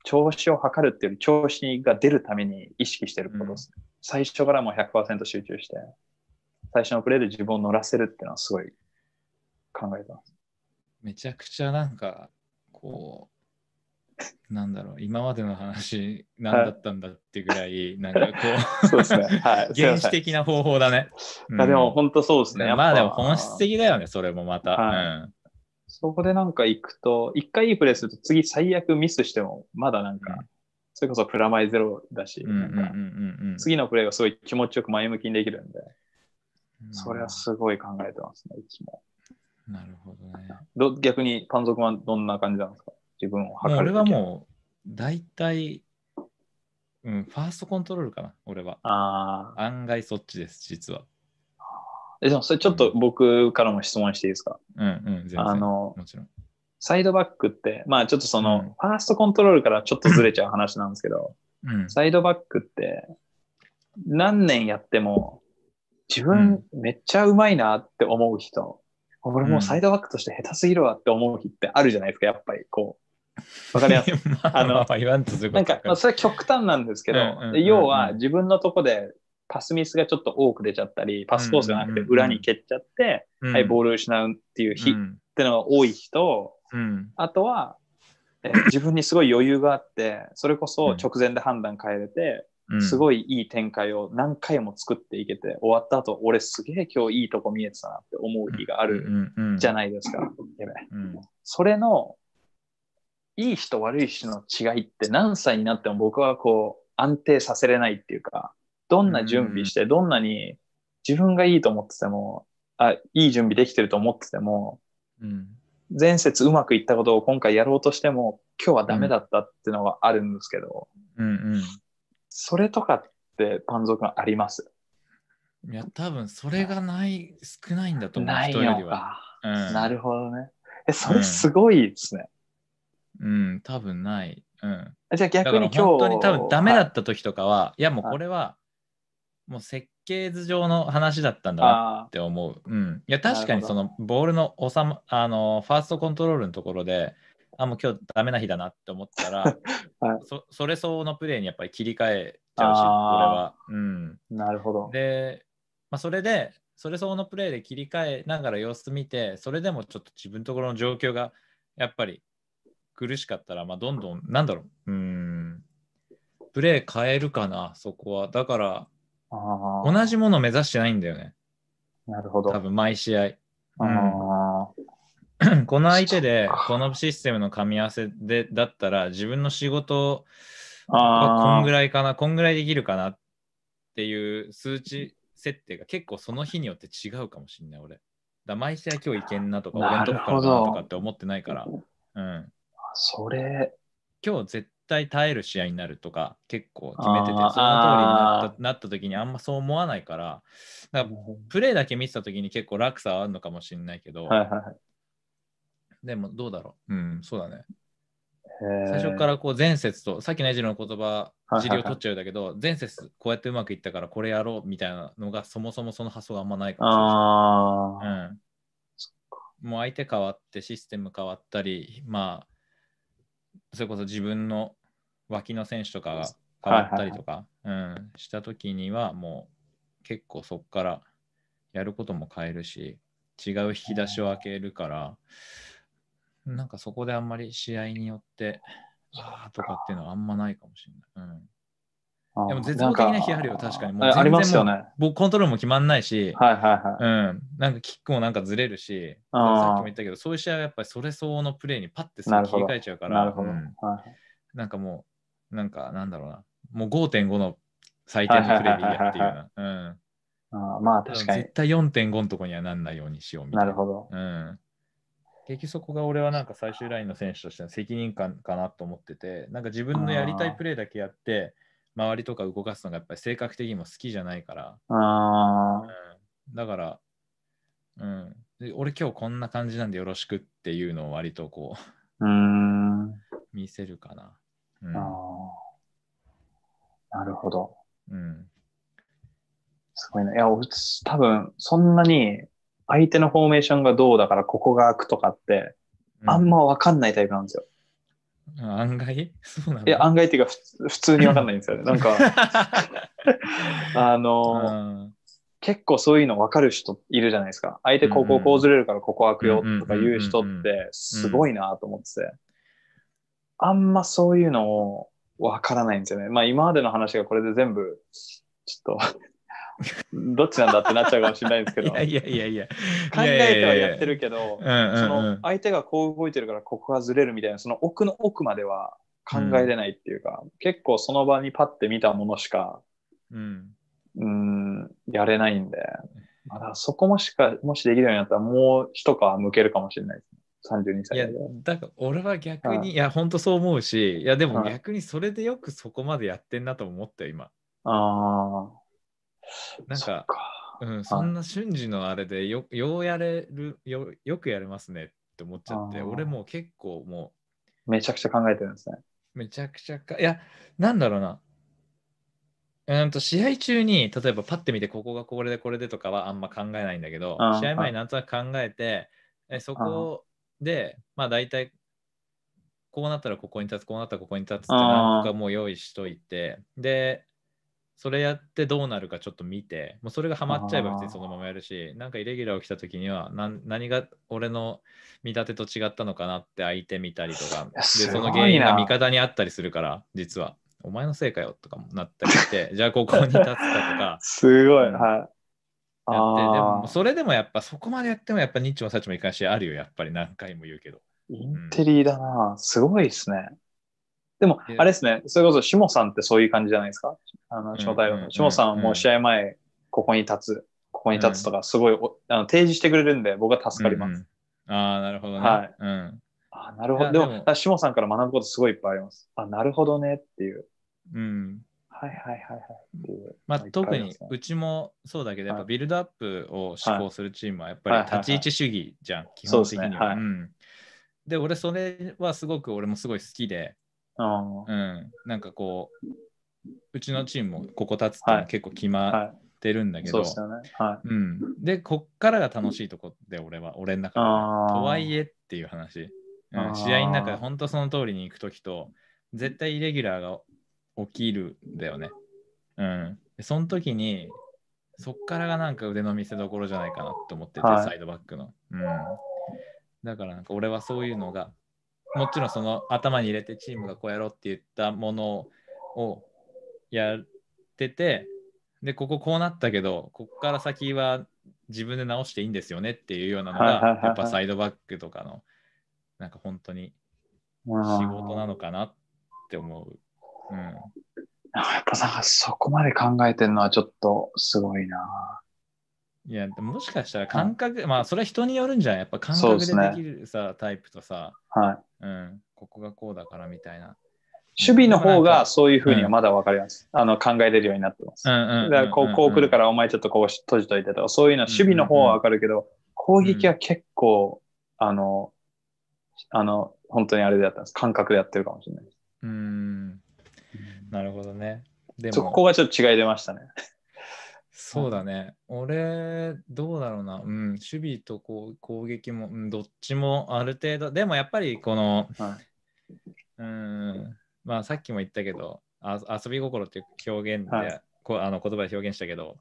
調子を測るっていうより調子が出るために意識してることです、うん、最初からもう100%集中して最初のプレーで自分を乗らせるっていうのはすごい考えてますめちゃくちゃなんかこうなんだろう今までの話何だったんだってぐらい、なんかこうそうですね、はい、原始的な方法だね、うん、でも本当そうですねまあでも本質的だよねそれもまた、はい、うんそこでなんか行くと、一回いいプレーすると次最悪ミスしても、まだなんか、それこそプラマイゼロだし、次のプレーがすごい気持ちよく前向きにできるんで、それはすごい考えてますね、いつも。なるほどね。ど逆にパン族はどんな感じなんですか自分を測る。俺はもう、大体、うん、ファーストコントロールかな、俺は。ああ案外そっちです、実は。えでもそれちょっと僕からも質問していいですか、うん、うんあのもちろんサイドバックって、まあちょっとその、うん、ファーストコントロールからちょっとずれちゃう話なんですけど、うん、サイドバックって何年やっても自分めっちゃうまいなって思う人、うん、俺もうサイドバックとして下手すぎるわって思う日ってあるじゃないですか、やっぱりこう。わかりやす まあ、あの、なんか、まあ、それは極端なんですけど、うんうんうんうん、要は自分のとこでパスミスがちょっと多く出ちゃったり、パスコースがなくて裏に蹴っちゃって、うんうんうん、はい、ボールを失うっていう日、うん、ってのが多い人、うん、あとは、えー、自分にすごい余裕があって、それこそ直前で判断変えれて、うん、すごいいい展開を何回も作っていけて、終わった後、俺すげえ今日いいとこ見えてたなって思う日があるじゃないですか。それの、いい人悪い人の違いって何歳になっても僕はこう安定させれないっていうか、どんな準備して、どんなに自分がいいと思ってても、あ、いい準備できてると思ってても、うん、前節うまくいったことを今回やろうとしても、今日はダメだったっていうのはあるんですけど、うんうん、それとかってパンゾー君ありますいや、多分それがない、少ないんだと思う。ないのうん、なるほどね。え、それすごいですね。うん、うん、多分ない。うん。じゃあ逆に今日。本当に多分ダメだった時とかは、いやもうこれは、もう設計図上の話だったんだなって思う。うん、いや確かにそのボールの収まあのファーストコントロールのところであもう今日ダメな日だなって思ったら、はい、そそれ相応のプレーにやっぱり切り替えちゃうしこれは。うん、なるほど。で、まあ、それでそれ相応のプレーで切り替えながら様子見てそれでもちょっと自分のところの状況がやっぱり苦しかったら、まあ、どんどんなんだろううんプレー変えるかなそこは。だから同じものを目指してないんだよね。なるほど。多分毎試合。うん、この相手で、このシステムの噛み合わせでだったら、自分の仕事はこんぐらいかな、こんぐらいできるかなっていう数値設定が結構その日によって違うかもしれない、俺。だ毎試合今日いけんなとか、俺のとこかなとかって思ってないから。うん。それ。今日絶対耐える試合になるとか結構決めててその通りになったなった時にあんまそう思わないからからプレーだけ見てた時に結構落差はあるのかもしれないけど、はいはいはい、でもどうだろううんそうだね最初からこう前説とさっきのエジロの言葉尻を取っちゃうだけど、はいはいはい、前説こうやってうまくいったからこれやろうみたいなのがそもそもその発想があんまないかもしれない。うん、もう相手変わってシステム変わったりまあそれこそ自分の脇の選手とかが変わったりとか、はいはいはい、うん、した時にはもう結構そこからやることも変えるし違う引き出しを開けるから、なんかそこであんまり試合によってああとかっていうのはあんまないかもしれない。うんでも絶望的な日あるよ、確かに。もうありますよね。僕、コントロールも決まんないし、はいはいはい。うん。なんかキックもなんかずれるし、さっきも言ったけど、そういう試合はやっぱりそれ相応のプレーにパッてさ切り替えちゃうから、なるほど。うんはい、なんかもう、なんかなんだろうな、もう5.5の最低のプレビアやっていうような。あまあ確かに。絶対4.5のとこにはなんないようにしようみたいな。なるほど。うん。結局そこが俺はなんか最終ラインの選手としての責任感かなと思ってて、なんか自分のやりたいプレーだけやって、周りとか動かすのがやっぱり性格的にも好きじゃないから。あうん、だから、うん、で俺今日こんな感じなんでよろしくっていうのを割とこううん。見せるかな。うん、ああ。なるほど。うん。すごいな。いや、多分、そんなに相手のフォーメーションがどうだからここが開くとかって、あんまわかんないタイプなんですよ。うん、案外 そうなんいや、案外っていうか、普通にわかんないんですよね。なんか、あの、結構そういうの分かる人いるじゃないですか。相手こここうずれるからここ開くよとか言う人ってすごいなと思ってて。あんまそういうのをわからないんですよね。まあ今までの話がこれで全部、ちょっと どっちなんだってなっちゃうかもしれないんですけど。いやいやいやいや。考えてはやってるけど、その相手がこう動いてるからここがずれるみたいな、その奥の奥までは考えれないっていうか、うん、結構その場にパッて見たものしか、うん、うんやれないんで、まだそこもしか、もしできるようになったらもう一皮向けるかもしれないです32歳いや、だから俺は逆に、いや、本当そう思うし、いや、でも逆にそれでよくそこまでやってんなと思ったよ、今。ああ。なんか、うん、そんな瞬時のあれでよ、ようやれるよ、よくやれますねって思っちゃって、俺も結構もう。めちゃくちゃ考えてるんですね。めちゃくちゃか、いや、なんだろうな。うんと試合中に例えばパッて見てここがこれでこれでとかはあんま考えないんだけど試合前なんとなく考えてえそこで、まあ大体、こうなったらここに立つ、こうなったらここに立つって何個かもう用意しといて、で、それやってどうなるかちょっと見て、もうそれがハマっちゃえば別にそのままやるし、なんかイレギュラー起きた時には何、何が俺の見立てと違ったのかなって相手見たりとか、で、その原因が味方にあったりするから、実は。お前のせいかよとかもなったりして、じゃあここに立つかとか。すごい、はい。やってでもそれでもやっぱそこまでやってもやっぱニッチもサチもいかんしあるよやっぱり何回も言うけどインテリだな、すごいですねでもあれですねそれこそもさんってそういう感じじゃないですかあの招待のもさんはもう試合前ここに立つここに立つとかすごい、うん、あの提示してくれるんで僕は助かります、うん、ああなるほどね、はいうん、あなるほどでもしもさんから学ぶことすごいいっぱいありますあなるほどねっていううんはいはいはいはい。まあ、特にうちもそうだけど、やっぱビルドアップを志向するチームはやっぱり立ち位置主義じゃん、基本的には。で、俺それはすごく俺もすごい好きで、うん、なんかこう、うちのチームもここ立つって結構決まってるんだけど、で、こっからが楽しいとこで俺は、俺の中で。とはいえっていう話。うん、試合の中で本当その通りに行くときと、絶対イレギュラーが起きるんだよね。うん。でその時に、そっからがなんか腕の見せどころじゃないかなと思ってて、はい、サイドバックの。うん。だからなんか俺はそういうのが、もちろんその頭に入れてチームがこうやろうって言ったものをやってて、で、こここうなったけど、ここから先は自分で直していいんですよねっていうようなのが、やっぱサイドバックとかの、なんか本当に仕事なのかなって思う。うん。やっぱなんかそこまで考えてるのはちょっとすごいな。いや、もしかしたら感覚、うん、まあそれは人によるんじゃん。やっぱ感覚でできるさ、ね、タイプとさ、はい。うん。ここがこうだからみたいな。守備の方がそういうふうにはまだ分かります。うん、あの考えれるようになってます。だからこうこう来るからお前ちょっとこう閉じといてとか、そういうのは守備の方は分かるけど、攻撃は結構、うん、あの、あの、本当にあれでやったんです。感覚でやってるかもしれないです。うん。なるほどね。でもそこがちょっと違い出ましたね。そうだね。俺、どうだろうな。うん、守備とこう攻撃も、うん、どっちもある程度、でもやっぱりこの、はい、うん、まあさっきも言ったけど、あ遊び心っていう表現で、はい、こあの言葉で表現したけど、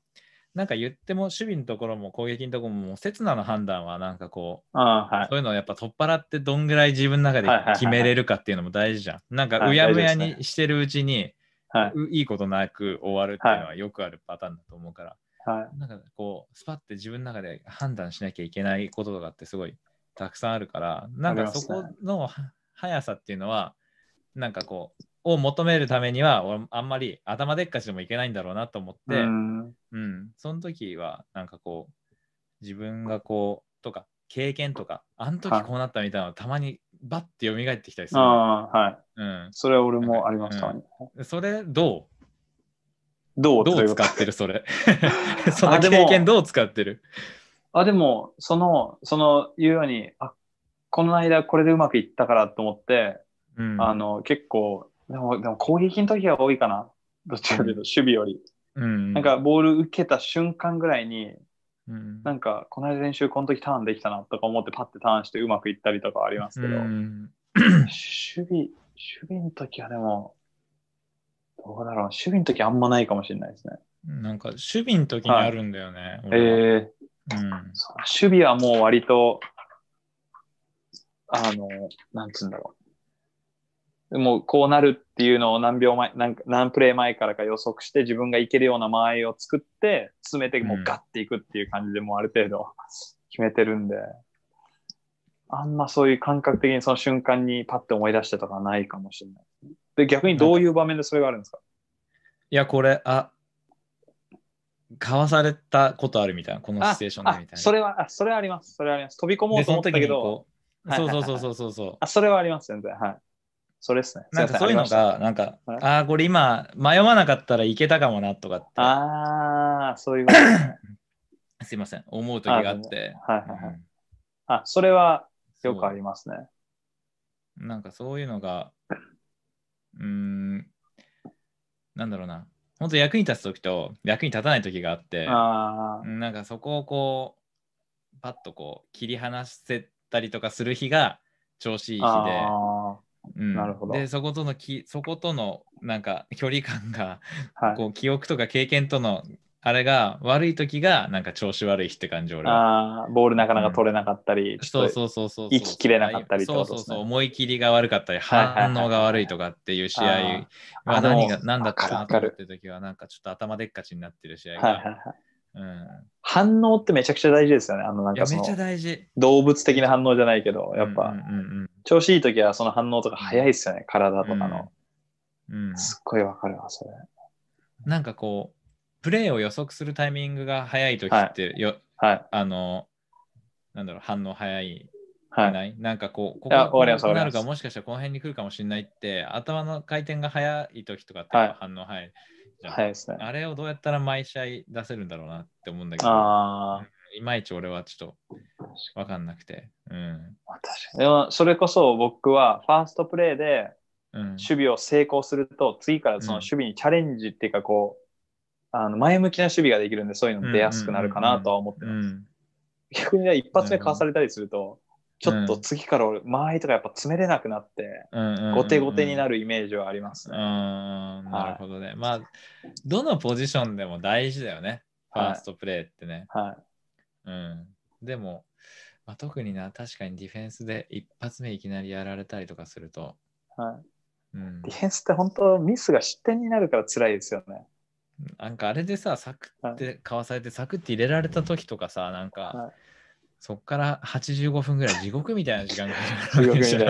なんか言っても守備のところも攻撃のところも刹那の判断はなんかこう、はい、そういうのをやっぱ取っ払ってどんぐらい自分の中で決めれるかっていうのも大事じゃん。なんかうやむやにしてるうちにはい、いいことなく終わるっていうのはよくあるパターンだと思うから、はい、なんかこうスパッて自分の中で判断しなきゃいけないこととかってすごいたくさんあるからなんかそこの速さっていうのはなんかこうを求めるためにはあんまり頭でっかちでもいけないんだろうなと思ってうんその時はなんかこう自分がこうとか経験とかあの時こうなったみたいなのたまにバッて蘇ってきたりする。ああ、はい。うん。それは俺もありますた、ねうん、それ、どうどうどう使ってるそれ。その経験どう使ってるあ、でも、その、その、言うように、あ、この間これでうまくいったからと思って、うん、あの、結構、でも、でも攻撃の時は多いかな。どっちかというと、守備より。うん、なんか、ボール受けた瞬間ぐらいに、なんかこの間練習この時ターンできたなとか思ってパッてターンしてうまくいったりとかありますけど、守備守備の時はでもどうだろう守備の時あんまないかもしれないですねなんか守備の時にあるんだよね、はい、ええー、うん、守備はもう割とあのなんつうんだろう、もうこうなるっていうのを何秒前、何何プレイ前からか予測して自分がいけるような間合いを作って、詰めてもうガッていくっていう感じでもうある程度 決めてるんで、あんまそういう感覚的にその瞬間にパッて思い出してとかないかもしれない。で、逆にどういう場面でそれがあるんですかいや、これ、あ、かわされたことあるみたいな、このシチュエーションでみたいな。それは、あ、それはあります。それはあります。飛び込もうと思ったけど。そそうそうそうそうそうそう。あ、それはあります、全然。はい。それですね。なんかそういうのが、なんか、ああ、これ今、迷わなかったらいけたかもなとかって。ああ、そういうこと。すいません、思う時があって。はいはいはい。あ、それはよくありますね。なんかそういうのが、うん、なんだろうな。本当役に立つ時と役に立たない時があってなんかそこをこうパッとこう切り離せたりとかする日が調子いい日でうん、なるほどでそことのきそことのなんか距離感が、はい、こう記憶とか経験とのあれが悪い時がなんか調子悪いって感じ俺は。あボールなかなか取れなかったり、うん、そうそうそうそう。息切れなかったり、ね、そうそうそう。思い切りが悪かったり、反応が悪いとかっていう試合は何が何だったかなと思ってる時はなんかちょっと頭でっかちになってる試合が。はいはいはい、うん反応ってめちゃくちゃ大事ですよね。あのなんかその動物的な反応じゃないけど、やっぱ、調子いい時はその反応とか早いですよね、体とかの。うんうん、すっごいわかるわ、それ。なんかこう、プレーを予測するタイミングが早い時ってよ、はい、はい、あの、なんだろう、反応早い。はい、なんかこう、ここがこなるかもしかしたらこの辺に来るかもしれないって、頭の回転が早い時とかって反応早い。はいじゃん。早いですね。あれをどうやったら毎試合出せるんだろうなって思うんだけど、いまいち俺はちょっと分かんなくて。うん、でもそれこそ僕はファーストプレーで守備を成功すると、次からその守備にチャレンジっていうかこう、あの前向きな守備ができるんでそういうの出やすくなるかなとは思ってます。逆に一発目かわされたりすると、ちょっと次から俺、間合いとかやっぱ詰めれなくなって、後手後手になるイメージはありますね。うんなるほどね。まあ、どのポジションでも大事だよね、ファーストプレーってね。はい。うん、でも、まあ、特にな、確かにディフェンスで一発目いきなりやられたりとかすると。はい。うん、ディフェンスって本当ミスが失点になるから辛いですよね。なんかあれでさ、サクってかわされて、サクって入れられた時とかさ、なんか、はいそこから85分ぐらい地獄みたいな時間が始まるわけですよ。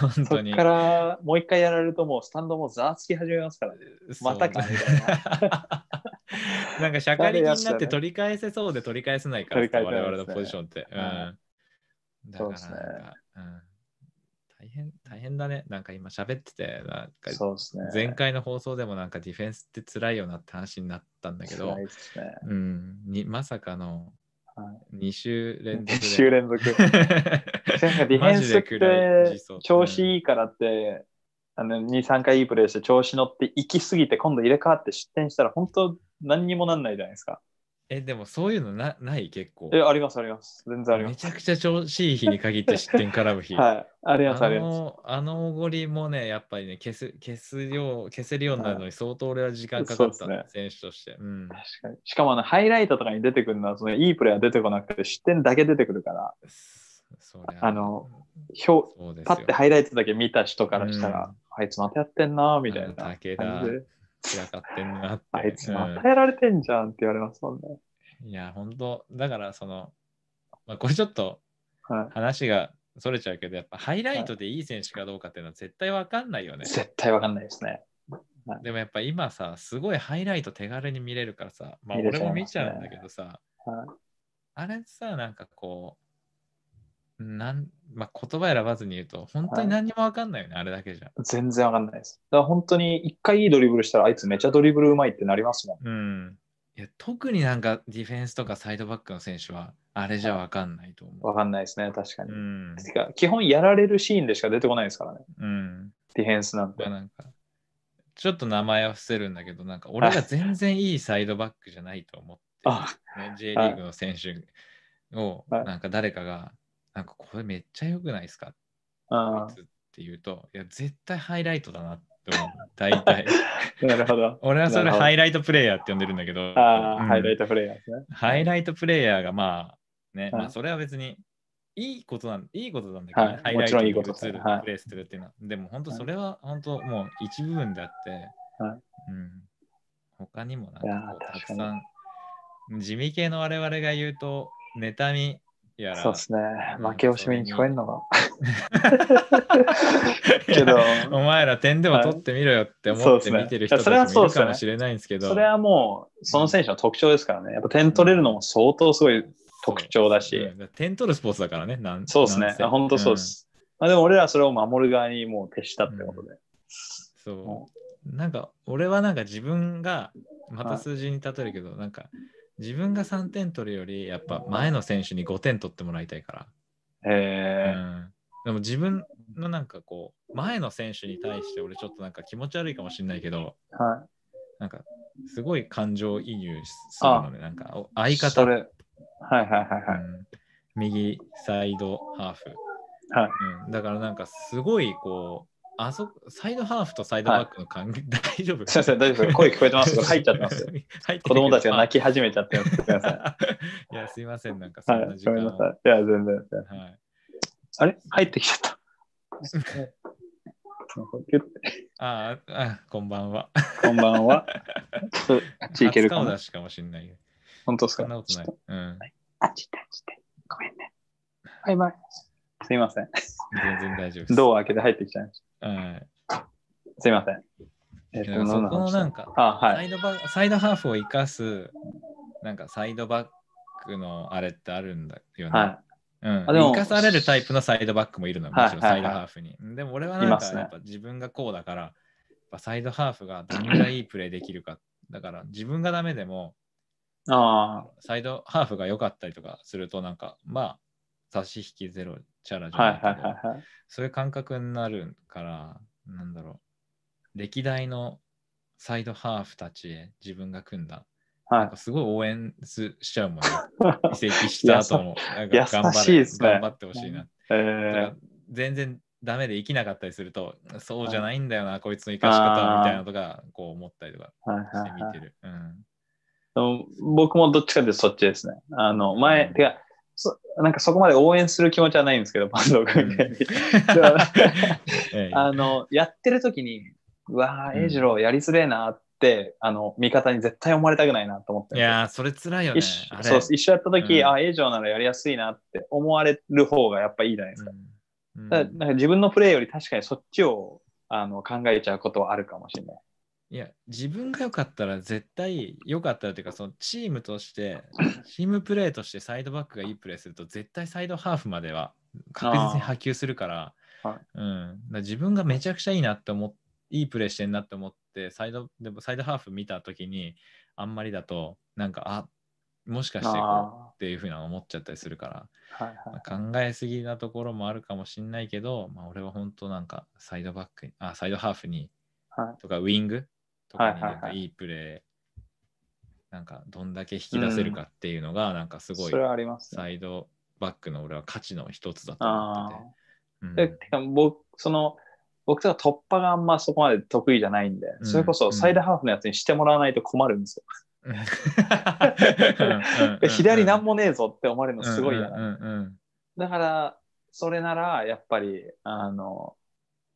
本当に。そこからもう一回やられるともうスタンドもざわつき始めますからね。またかみな。んかしゃかり気になって取り返せそうで取り返せないから、ね、我々のポジションって。うん、だねうん、大変大変だね。なんか今喋ってて、なんか前回の放送でもなんかディフェンスって辛いよなって話になったんだけど、ね、うん、にまさかの2週連続。2週連続。ディフェンスって調子いいからって、あの2、3回いいプレーして調子乗って行き過ぎて今度入れ替わって失点したら本当何にもなんないじゃないですか。え、でもそういうのなない結構。え、ありますあります。全然あります。めちゃくちゃ調子いい日に限って失点絡む日。はい。ありうごあいます。あのおごりもね、やっぱりね、消す消すよう消せるようになるのに相当俺は時間かかった、ね、はい、選手として。うん、確かに。しかもあの、ハイライトとかに出てくるのは、そのいいプレーは出てこなくて、失点だけ出てくるから。そあの、表、パッてハイライトだけ見た人からしたら、うん、あいつまたやってんな、みたいな。散らかってんなって。あいつまたやられてんじゃんって言われますもんね。うん、いや、本当だからその、まあ、これちょっと話がそれちゃうけど、やっぱハイライトでいい選手かどうかっていうのは絶対わかんないよね。絶対わかんないですね。はい、でもやっぱ今さ、すごいハイライト手軽に見れるからさ、まあ俺も見ちゃうんだけどさ、ねはい、あれさ、なんかこう、なん、まあ、言葉選ばずに言うと、本当に何にも分かんないよね、はい、あれだけじゃ。全然分かんないです。だから本当に一回いいドリブルしたら、あいつめちゃドリブルうまいってなりますもん。うん。いや特になんかディフェンスとかサイドバックの選手は、あれじゃ分かんないと思う。分かんないですね、確かに。うん、てか、基本やられるシーンでしか出てこないですからね。うん。ディフェンスなんて。なんかちょっと名前は伏せるんだけど、なんか俺が全然いいサイドバックじゃないと思って、ね、J リーグの選手を、なんか誰かが、なんかこれめっちゃ良くないですかあって言うと、いや、絶対ハイライトだなって思う。大体。なるほど。俺はそれハイライトプレイヤーって呼んでるんだけど。ああ、うん、ハイライトプレイヤーですね。ハイライトプレイヤーがまあ、ね、まあそれは別にいいことなん、いいことなんだけど、ね、ハイライトプレイヤープレイするっていうのは。でも本当それは本当もう一部分であって、はい、うん。他にもなんかこうたくさん、地味系の我々が言うと、妬み、やそうですね。負け惜しみに聞こえるのが。けど。お前ら点でも取ってみろよって思って見てる人たちもいるかもしれないんですけど。それはもう、その選手の特徴ですからね。やっぱ点取れるのも相当すごい特徴だし。点取るスポーツだからね。なんそうですね。本当そうです。まあ、でも俺らそれを守る側にもう徹したってことで。そう。なんか、俺はなんか自分が、また数字に例えるけど、なんか、自分が3点取るより、やっぱ前の選手に5点取ってもらいたいから。へえ、うん、でも自分のなんかこう、前の選手に対して俺ちょっとなんか気持ち悪いかもしれないけど、はい、なんかすごい感情移入するのね、なんか相方。はいはいはいはい。うん、右サイドハーフ、はいうん。だからなんかすごいこう、あそサイドハーフとサイドバックの関係、大丈夫すみません、大丈夫声聞こえてます 入っちゃってます子供たちが泣き始めちゃってます。いや、すみません、なんかそんな時間、はい。ごめんなさい。いや、全然。はい、あれ入ってきちゃった。ああ、こんばんは。こんばんは。あっち行けるかも。しかもしんない。本当ですかあっち行って、あっち行って。ごめんね。バイバイ。すいません。全然大丈夫です。ドア開けて入ってきちゃいました。はいすいません。えっ、と、そこのなんか、あ、はい、サイドバサイドハーフを生かす、なんかサイドバックのあれってあるんだよね。はいうん、あでも生かされるタイプのサイドバックもいるの、むしろサイドハーフに。はいはいはい、でも俺はなんかやっぱ自分がこうだから、ね、サイドハーフがどんぐらいいいプレーできるか。だから自分がダメでも、あサイドハーフが良かったりとかすると、なんかまあ、差し引きゼロチャラじゃないけど、はいはいはいはい、そういう感覚になるから、なんだろう、歴代のサイドハーフたちへ自分が組んだなんかすごい応援しちゃうもんね。移籍した後も、なんか頑張れ、ね、頑張ってほしいな。えー、全然ダメで生きなかったりすると、そうじゃないんだよな、はい、こいつの生かし方みたいなのとか、こう思ったりとかして見てる。はいはいはいうん、僕もどっちかってそっちですね。あの前、うん、てか、なんかそこまで応援する気持ちはないんですけど、坂東君 あの、やってる時に、うわー、栄次郎やりづれえなって、あの、味方に絶対思われたくないなと思って。いやー、それ辛いよね。一そう一緒やった時、うん、あ、栄次郎ならやりやすいなって思われる方がやっぱいいじゃないですか。うんうん、だかなんか自分のプレーより確かにそっちをあの考えちゃうことはあるかもしれない。いや、自分が良かったら絶対良かったらというか、そのチームとして、チームプレーとしてサイドバックがいいプレーすると、絶対サイドハーフまでは確実に波及するから、うん、だ自分がめちゃくちゃいいなって思って、いいプレーしてんなって思って、サイド、でもサイドハーフ見た時に、あんまりだと、なんか、あもしかしてこうっていうふうな思っちゃったりするから、はいはい考えすぎなところもあるかもしんないけど、まあ、俺は本当なんかサイドバックあサイドハーフに、はい、とかウィングとにかいいプレー、はいはいはいなんかどんだけ引き出せるかっていうのが、うん、なんかすごいサイドバックの俺は価値の一つだと思ってて。うん、僕その僕とか突破があんまそこまで得意じゃないんで、うん、それこそサイドハーフのやつにしてもらわないと困るんですよ。左なんもねえぞって思われるのすごいうだ。だからそれならやっぱりあの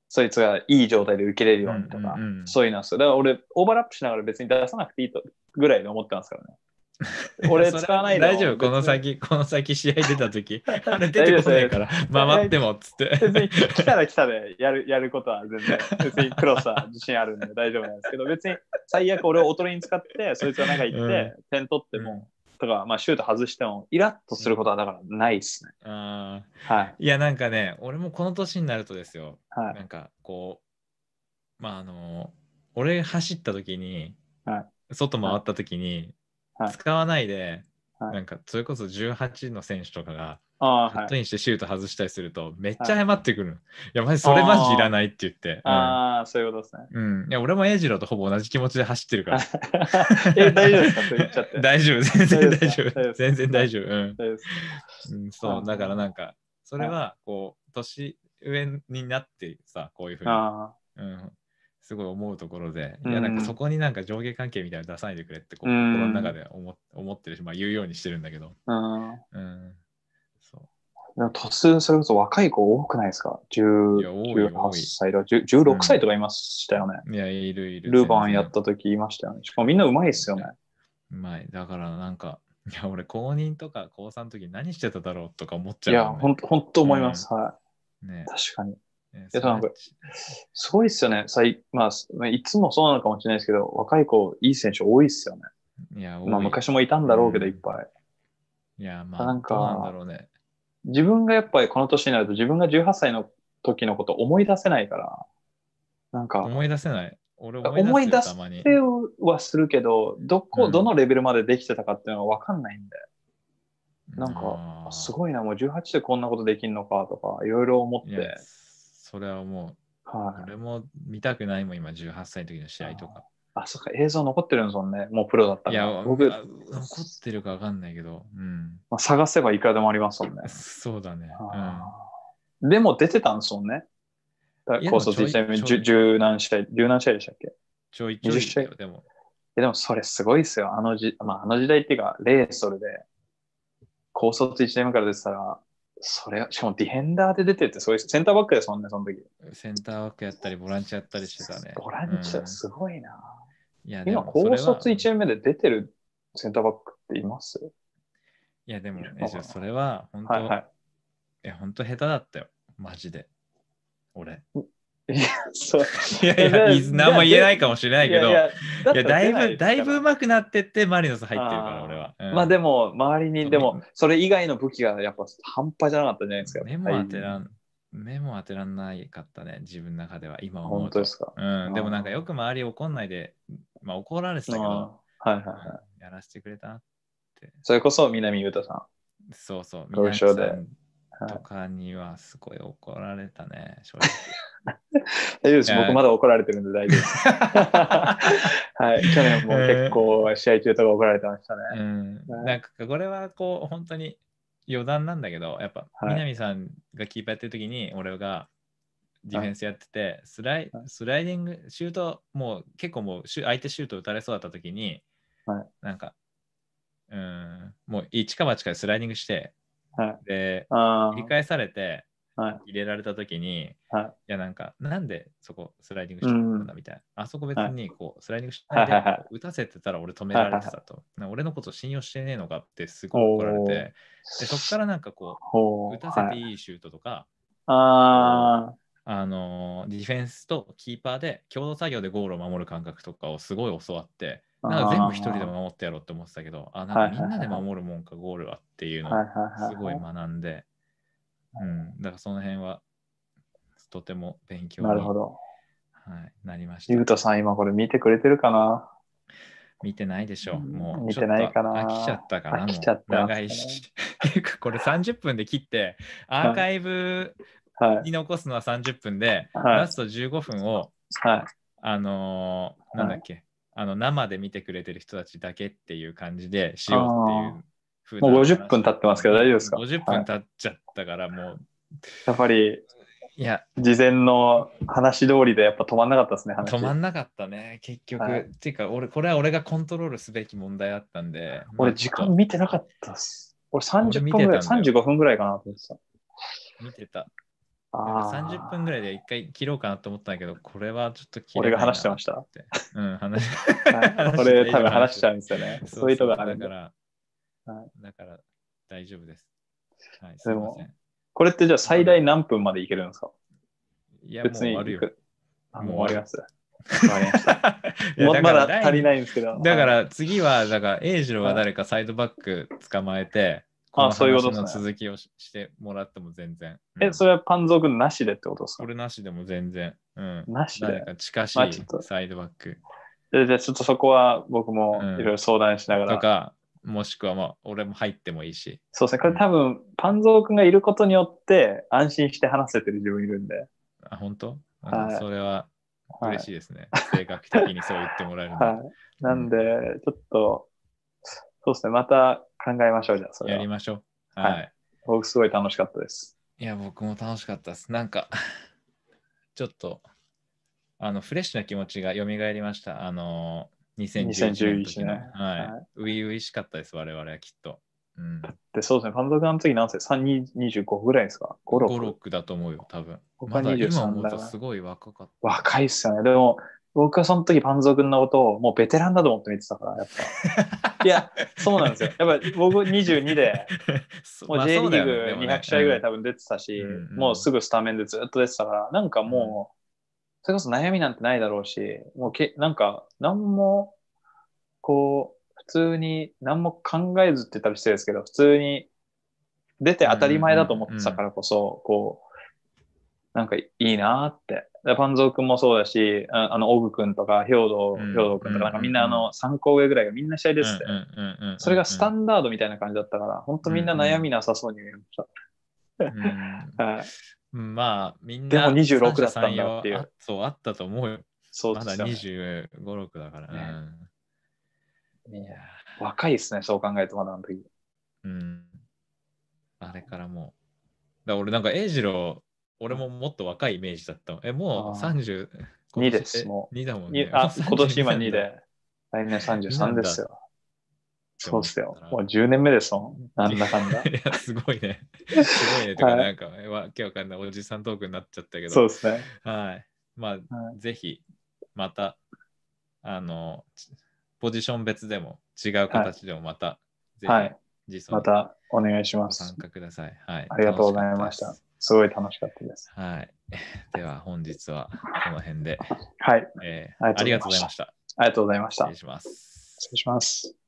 そいつがいい状態で受けれるようにとか、ううん、そういうのすだから俺、オーバーラップしながら別に出さなくていいとぐらいで思ってますからね。俺使わない大丈夫この先、この先試合出た時、あれ出てこないから、回ってもっつって。別に来たら来たでやるやることは全然、別にクロスは自信あるんで大丈夫なんですけど、別に最悪俺をおとりに使って、そいつが中行って、点取っても、とか、まあ、シュート外しても、イラッとすることはだからないですね。うん。はい。いや、なんかね、俺もこの年になるとですよ。はい。なんか、こう、まあ、あの、俺走った時に、はい、外回った時に、はい、使わないで、はい、なんか、それこそ18の選手とかが、あカットインしてシュート外したりすると、めっちゃ謝ってくる。い、や、マジそれマジいらないって言って。ああ、そういうことですね。うん。いや、俺も英二郎とほぼ同じ気持ちで走ってるから。え、大丈夫ですかって言っちゃって。大丈夫、全然大丈夫。全然大丈夫。うん。そう、だからなんか、それは、こう、年上になってさ、こういうふうに。うん。すごい思うところで、いやなんかそこになんか上下関係みたいなの出さないでくれってこう、心の中で思思ってるし、まあ、言うようにしてるんだけど、うん、突然それこそ若い子多くないですか ?18 歳とか16歳とかいましたよね。うん、いや、いるいる。ルーバンやった時いましたよね。しかもみんなうまいですよね。うまい。だからなんか、いや、俺、公認とか高3の時何してただろうとか思っちゃう、ね、いや、ほんと、ほんと思います。うん、はい。ね、確かに。いや、なんか、すごいっすよね。さい、まあ、いつもそうなのかもしれないですけど、若い子、いい選手多いっすよね。いや、まあ、昔もいたんだろうけど、いっぱい。いや、まあ、なんか、なんだろうね。自分がやっぱりこの年になると自分が18歳の時のこと思い出せないから、なんか。思い出せない俺思い出す思い出せはするけど、どこ、どのレベルまでできてたかっていうのは分かんないんで。なんか、すごいな、もう18でこんなことできんのかとか、いろいろ思って。それはもう、はい、俺も見たくないもん、今18歳の時の試合とか。あ、そっか、映像残ってるんですもんね。もうプロだったいら。や、僕、残ってるかわかんないけど、うん。まあ、探せばいくらでもありますもんね。そうだね。うん。でも出てたんですもんね。だ高卒1年目、ちょ十何試合、十何試合でしたっけ超ょいちでも。えでもそれすごいですよ。あのじ、まあ、あの時代っていうか、レーソルで、高卒1年目から出てたら、それ、しかもディフェンダーで出てて、そういうセンターバックですもんね、その時。センターバックやったり、ボランチやったりしてたね。ボランチはすごいな。いや今、高卒1年目で出てるセンターバックっていますいや、でも、ゃそれは本当、はいはい、え、本当下手だったよ。マジで。俺。いや、そう。いやいや、何も言えないかもしれないけど、いやだいぶ、だいぶうまくなってって、マリノス入ってるから、俺は、まあでも、周りに、でも、それ以外の武器がやっぱ半端じゃなかったじゃないですか。目も当てらん、目も当てらんないかったね、自分の中では、今思う本当ですか。うん、でもなんかよく周り怒んないで、まあ怒られてたけど、はいはいはい。やらせてくれたって。それこそ南裕太さん。そうそう、南一でさんとかにはすごい怒られたね、正直。大丈夫です。僕まだ怒られてるんで大丈夫です。はい。去年も結構試合中とか怒られてましたね。うん、なんかこれはこう本当に余談なんだけど、やっぱ、はい、南さんがキーパーやってる時に、俺がディフェンスやってて、スライスライディング、シュート、もう結構もう相手シュート打たれそうだった時に、はい、なんか、うん、もう一か八かでスライディングして、はい、で、繰り返されて、入れられた時に、はい、いやなんかなんでそこスライディングしなかったみたいな、うん、あそこ別にこうスライディングしないで打たせてたら俺止められてたと、俺のこと信用してねえのかってすごい怒られてでそこからなんかこう打たせていいシュートとか、ああのディフェンスとキーパーで共同作業でゴールを守る感覚とかをすごい教わってなんか全部一人で守ってやろうって思ってたけどあなんかみんなで守るもんかゴールはっていうのをすごい学んでうん、だからその辺はとても勉強になるほど、はい、なりました。ゆうとさん、今これ見てくれてるかな見てないでしょう。もう見てないかな。飽きちゃったかな。飽きちゃった。長いし。いうか、これ30分で切って、アーカイブに残すのは30分で、はい、ラスト15分を、はい、あのー、なんだっけ、はい、あの生で見てくれてる人たちだけっていう感じでしようっていうもう50分経ってますけど大丈夫ですか ?50 分経っちゃったからもう、はい、やっぱりいや事前の話通りでやっぱ止まんなかったですね話止まんなかったね結局、はい、っていうか俺これは俺がコントロールすべき問題だったんで俺時間見てなかったっす俺30分ぐらい35分ぐらいかなと思ってた見てた30分ぐらいで一回切ろうかなと思ったんだけど、これはちょっと切れないな俺が話してました。うん、話 はい、れ多分話しちゃうんですよね。そういうとこあるから。はい、だから大丈夫です。はい、すみません。これってじゃあ最大何分までいけるんですかいや、別にもう終わるよ。もう終わります。わりま まだ足りないんですけど。だから次は、だから、エイジロは誰かサイドバック捕まえて、あ、そういうことの続きをしてもらっても全然。え、それはパン族なしでってことですかこれなしでも全然。うん。なしで。近しいサイドバック。じゃあちょっとそこは僕もいろいろ相談しながら。とか、もしくはまあ俺も入ってもいいし。そうですね、これ多分、パンゾウ君がいることによって安心して話せてる自分いるんで。あ、本当、はい、それは嬉しいですね、はい、性格的にそう言ってもらえるはい。なんで、ちょっと、そうですね、また考えましょう、じゃあそれ。やりましょう。はい。僕、すごい楽しかったです。いや、僕も楽しかったです。なんか ちょっと、あの、フレッシュな気持ちが蘇りました。あの、2011年。はい。初、はい、々、しかったです、我々はきっと。うん、でそうですね、監督の次何歳 ?325 ぐらいですか ?5、6。5、6だと思うよ、多分。まだ今思うとすごい若かった。若いっすよね。でも、僕はその時パンゾー君のことをもうベテランだと思って見てたから、やっぱ。いや、そうなんですよ。やっぱ僕22で、もう J リーグ200試合ぐらい多分出てたし、もうすぐスタメンでずっと出てたから、なんかもう、それこそ悩みなんてないだろうし、もうけ、なんか、何も、こう、普通に、何も考えずって言ったら失礼ですけど、普通に出て当たり前だと思ってたからこそ、こう、なんかいいなって。パンゾー君もそうだし、あの、オグ君とか、兵道、兵道君とか、なんかみんなあの、3校上ぐらいがみんな試合ですって。それがスタンダードみたいな感じだったから、本当みんな悩みなさそうに見えました。うん、はいまあ、みんな。でも26だったんだっていう。そう、あったと思うよ。そうまだ25、6だから、ねういや若いですね、そう考えると、まだあの時。うん。あれからもう。だ俺なんか、英次郎、俺ももっと若いイメージだった。え、もう30。2です、もう。2だもんね。あ、今年今2で。来年33ですよ。そうっすよ。もう10年目ですもん。なんだかんだ。いや、すごいね。すごいね。とか、なんか、わわかんないおじさんトークになっちゃったけど。そうですね。はい。まあ、はい、ぜひ、また、あの、ポジション別でも違う形でもまた、はい、ぜひ、またお願いします。参加ください。はい。ありがとうございました。すごい楽しかったです。はい。では本日はこの辺で。はい、えありがとうございました。ありがとうございました。失礼します。失礼します。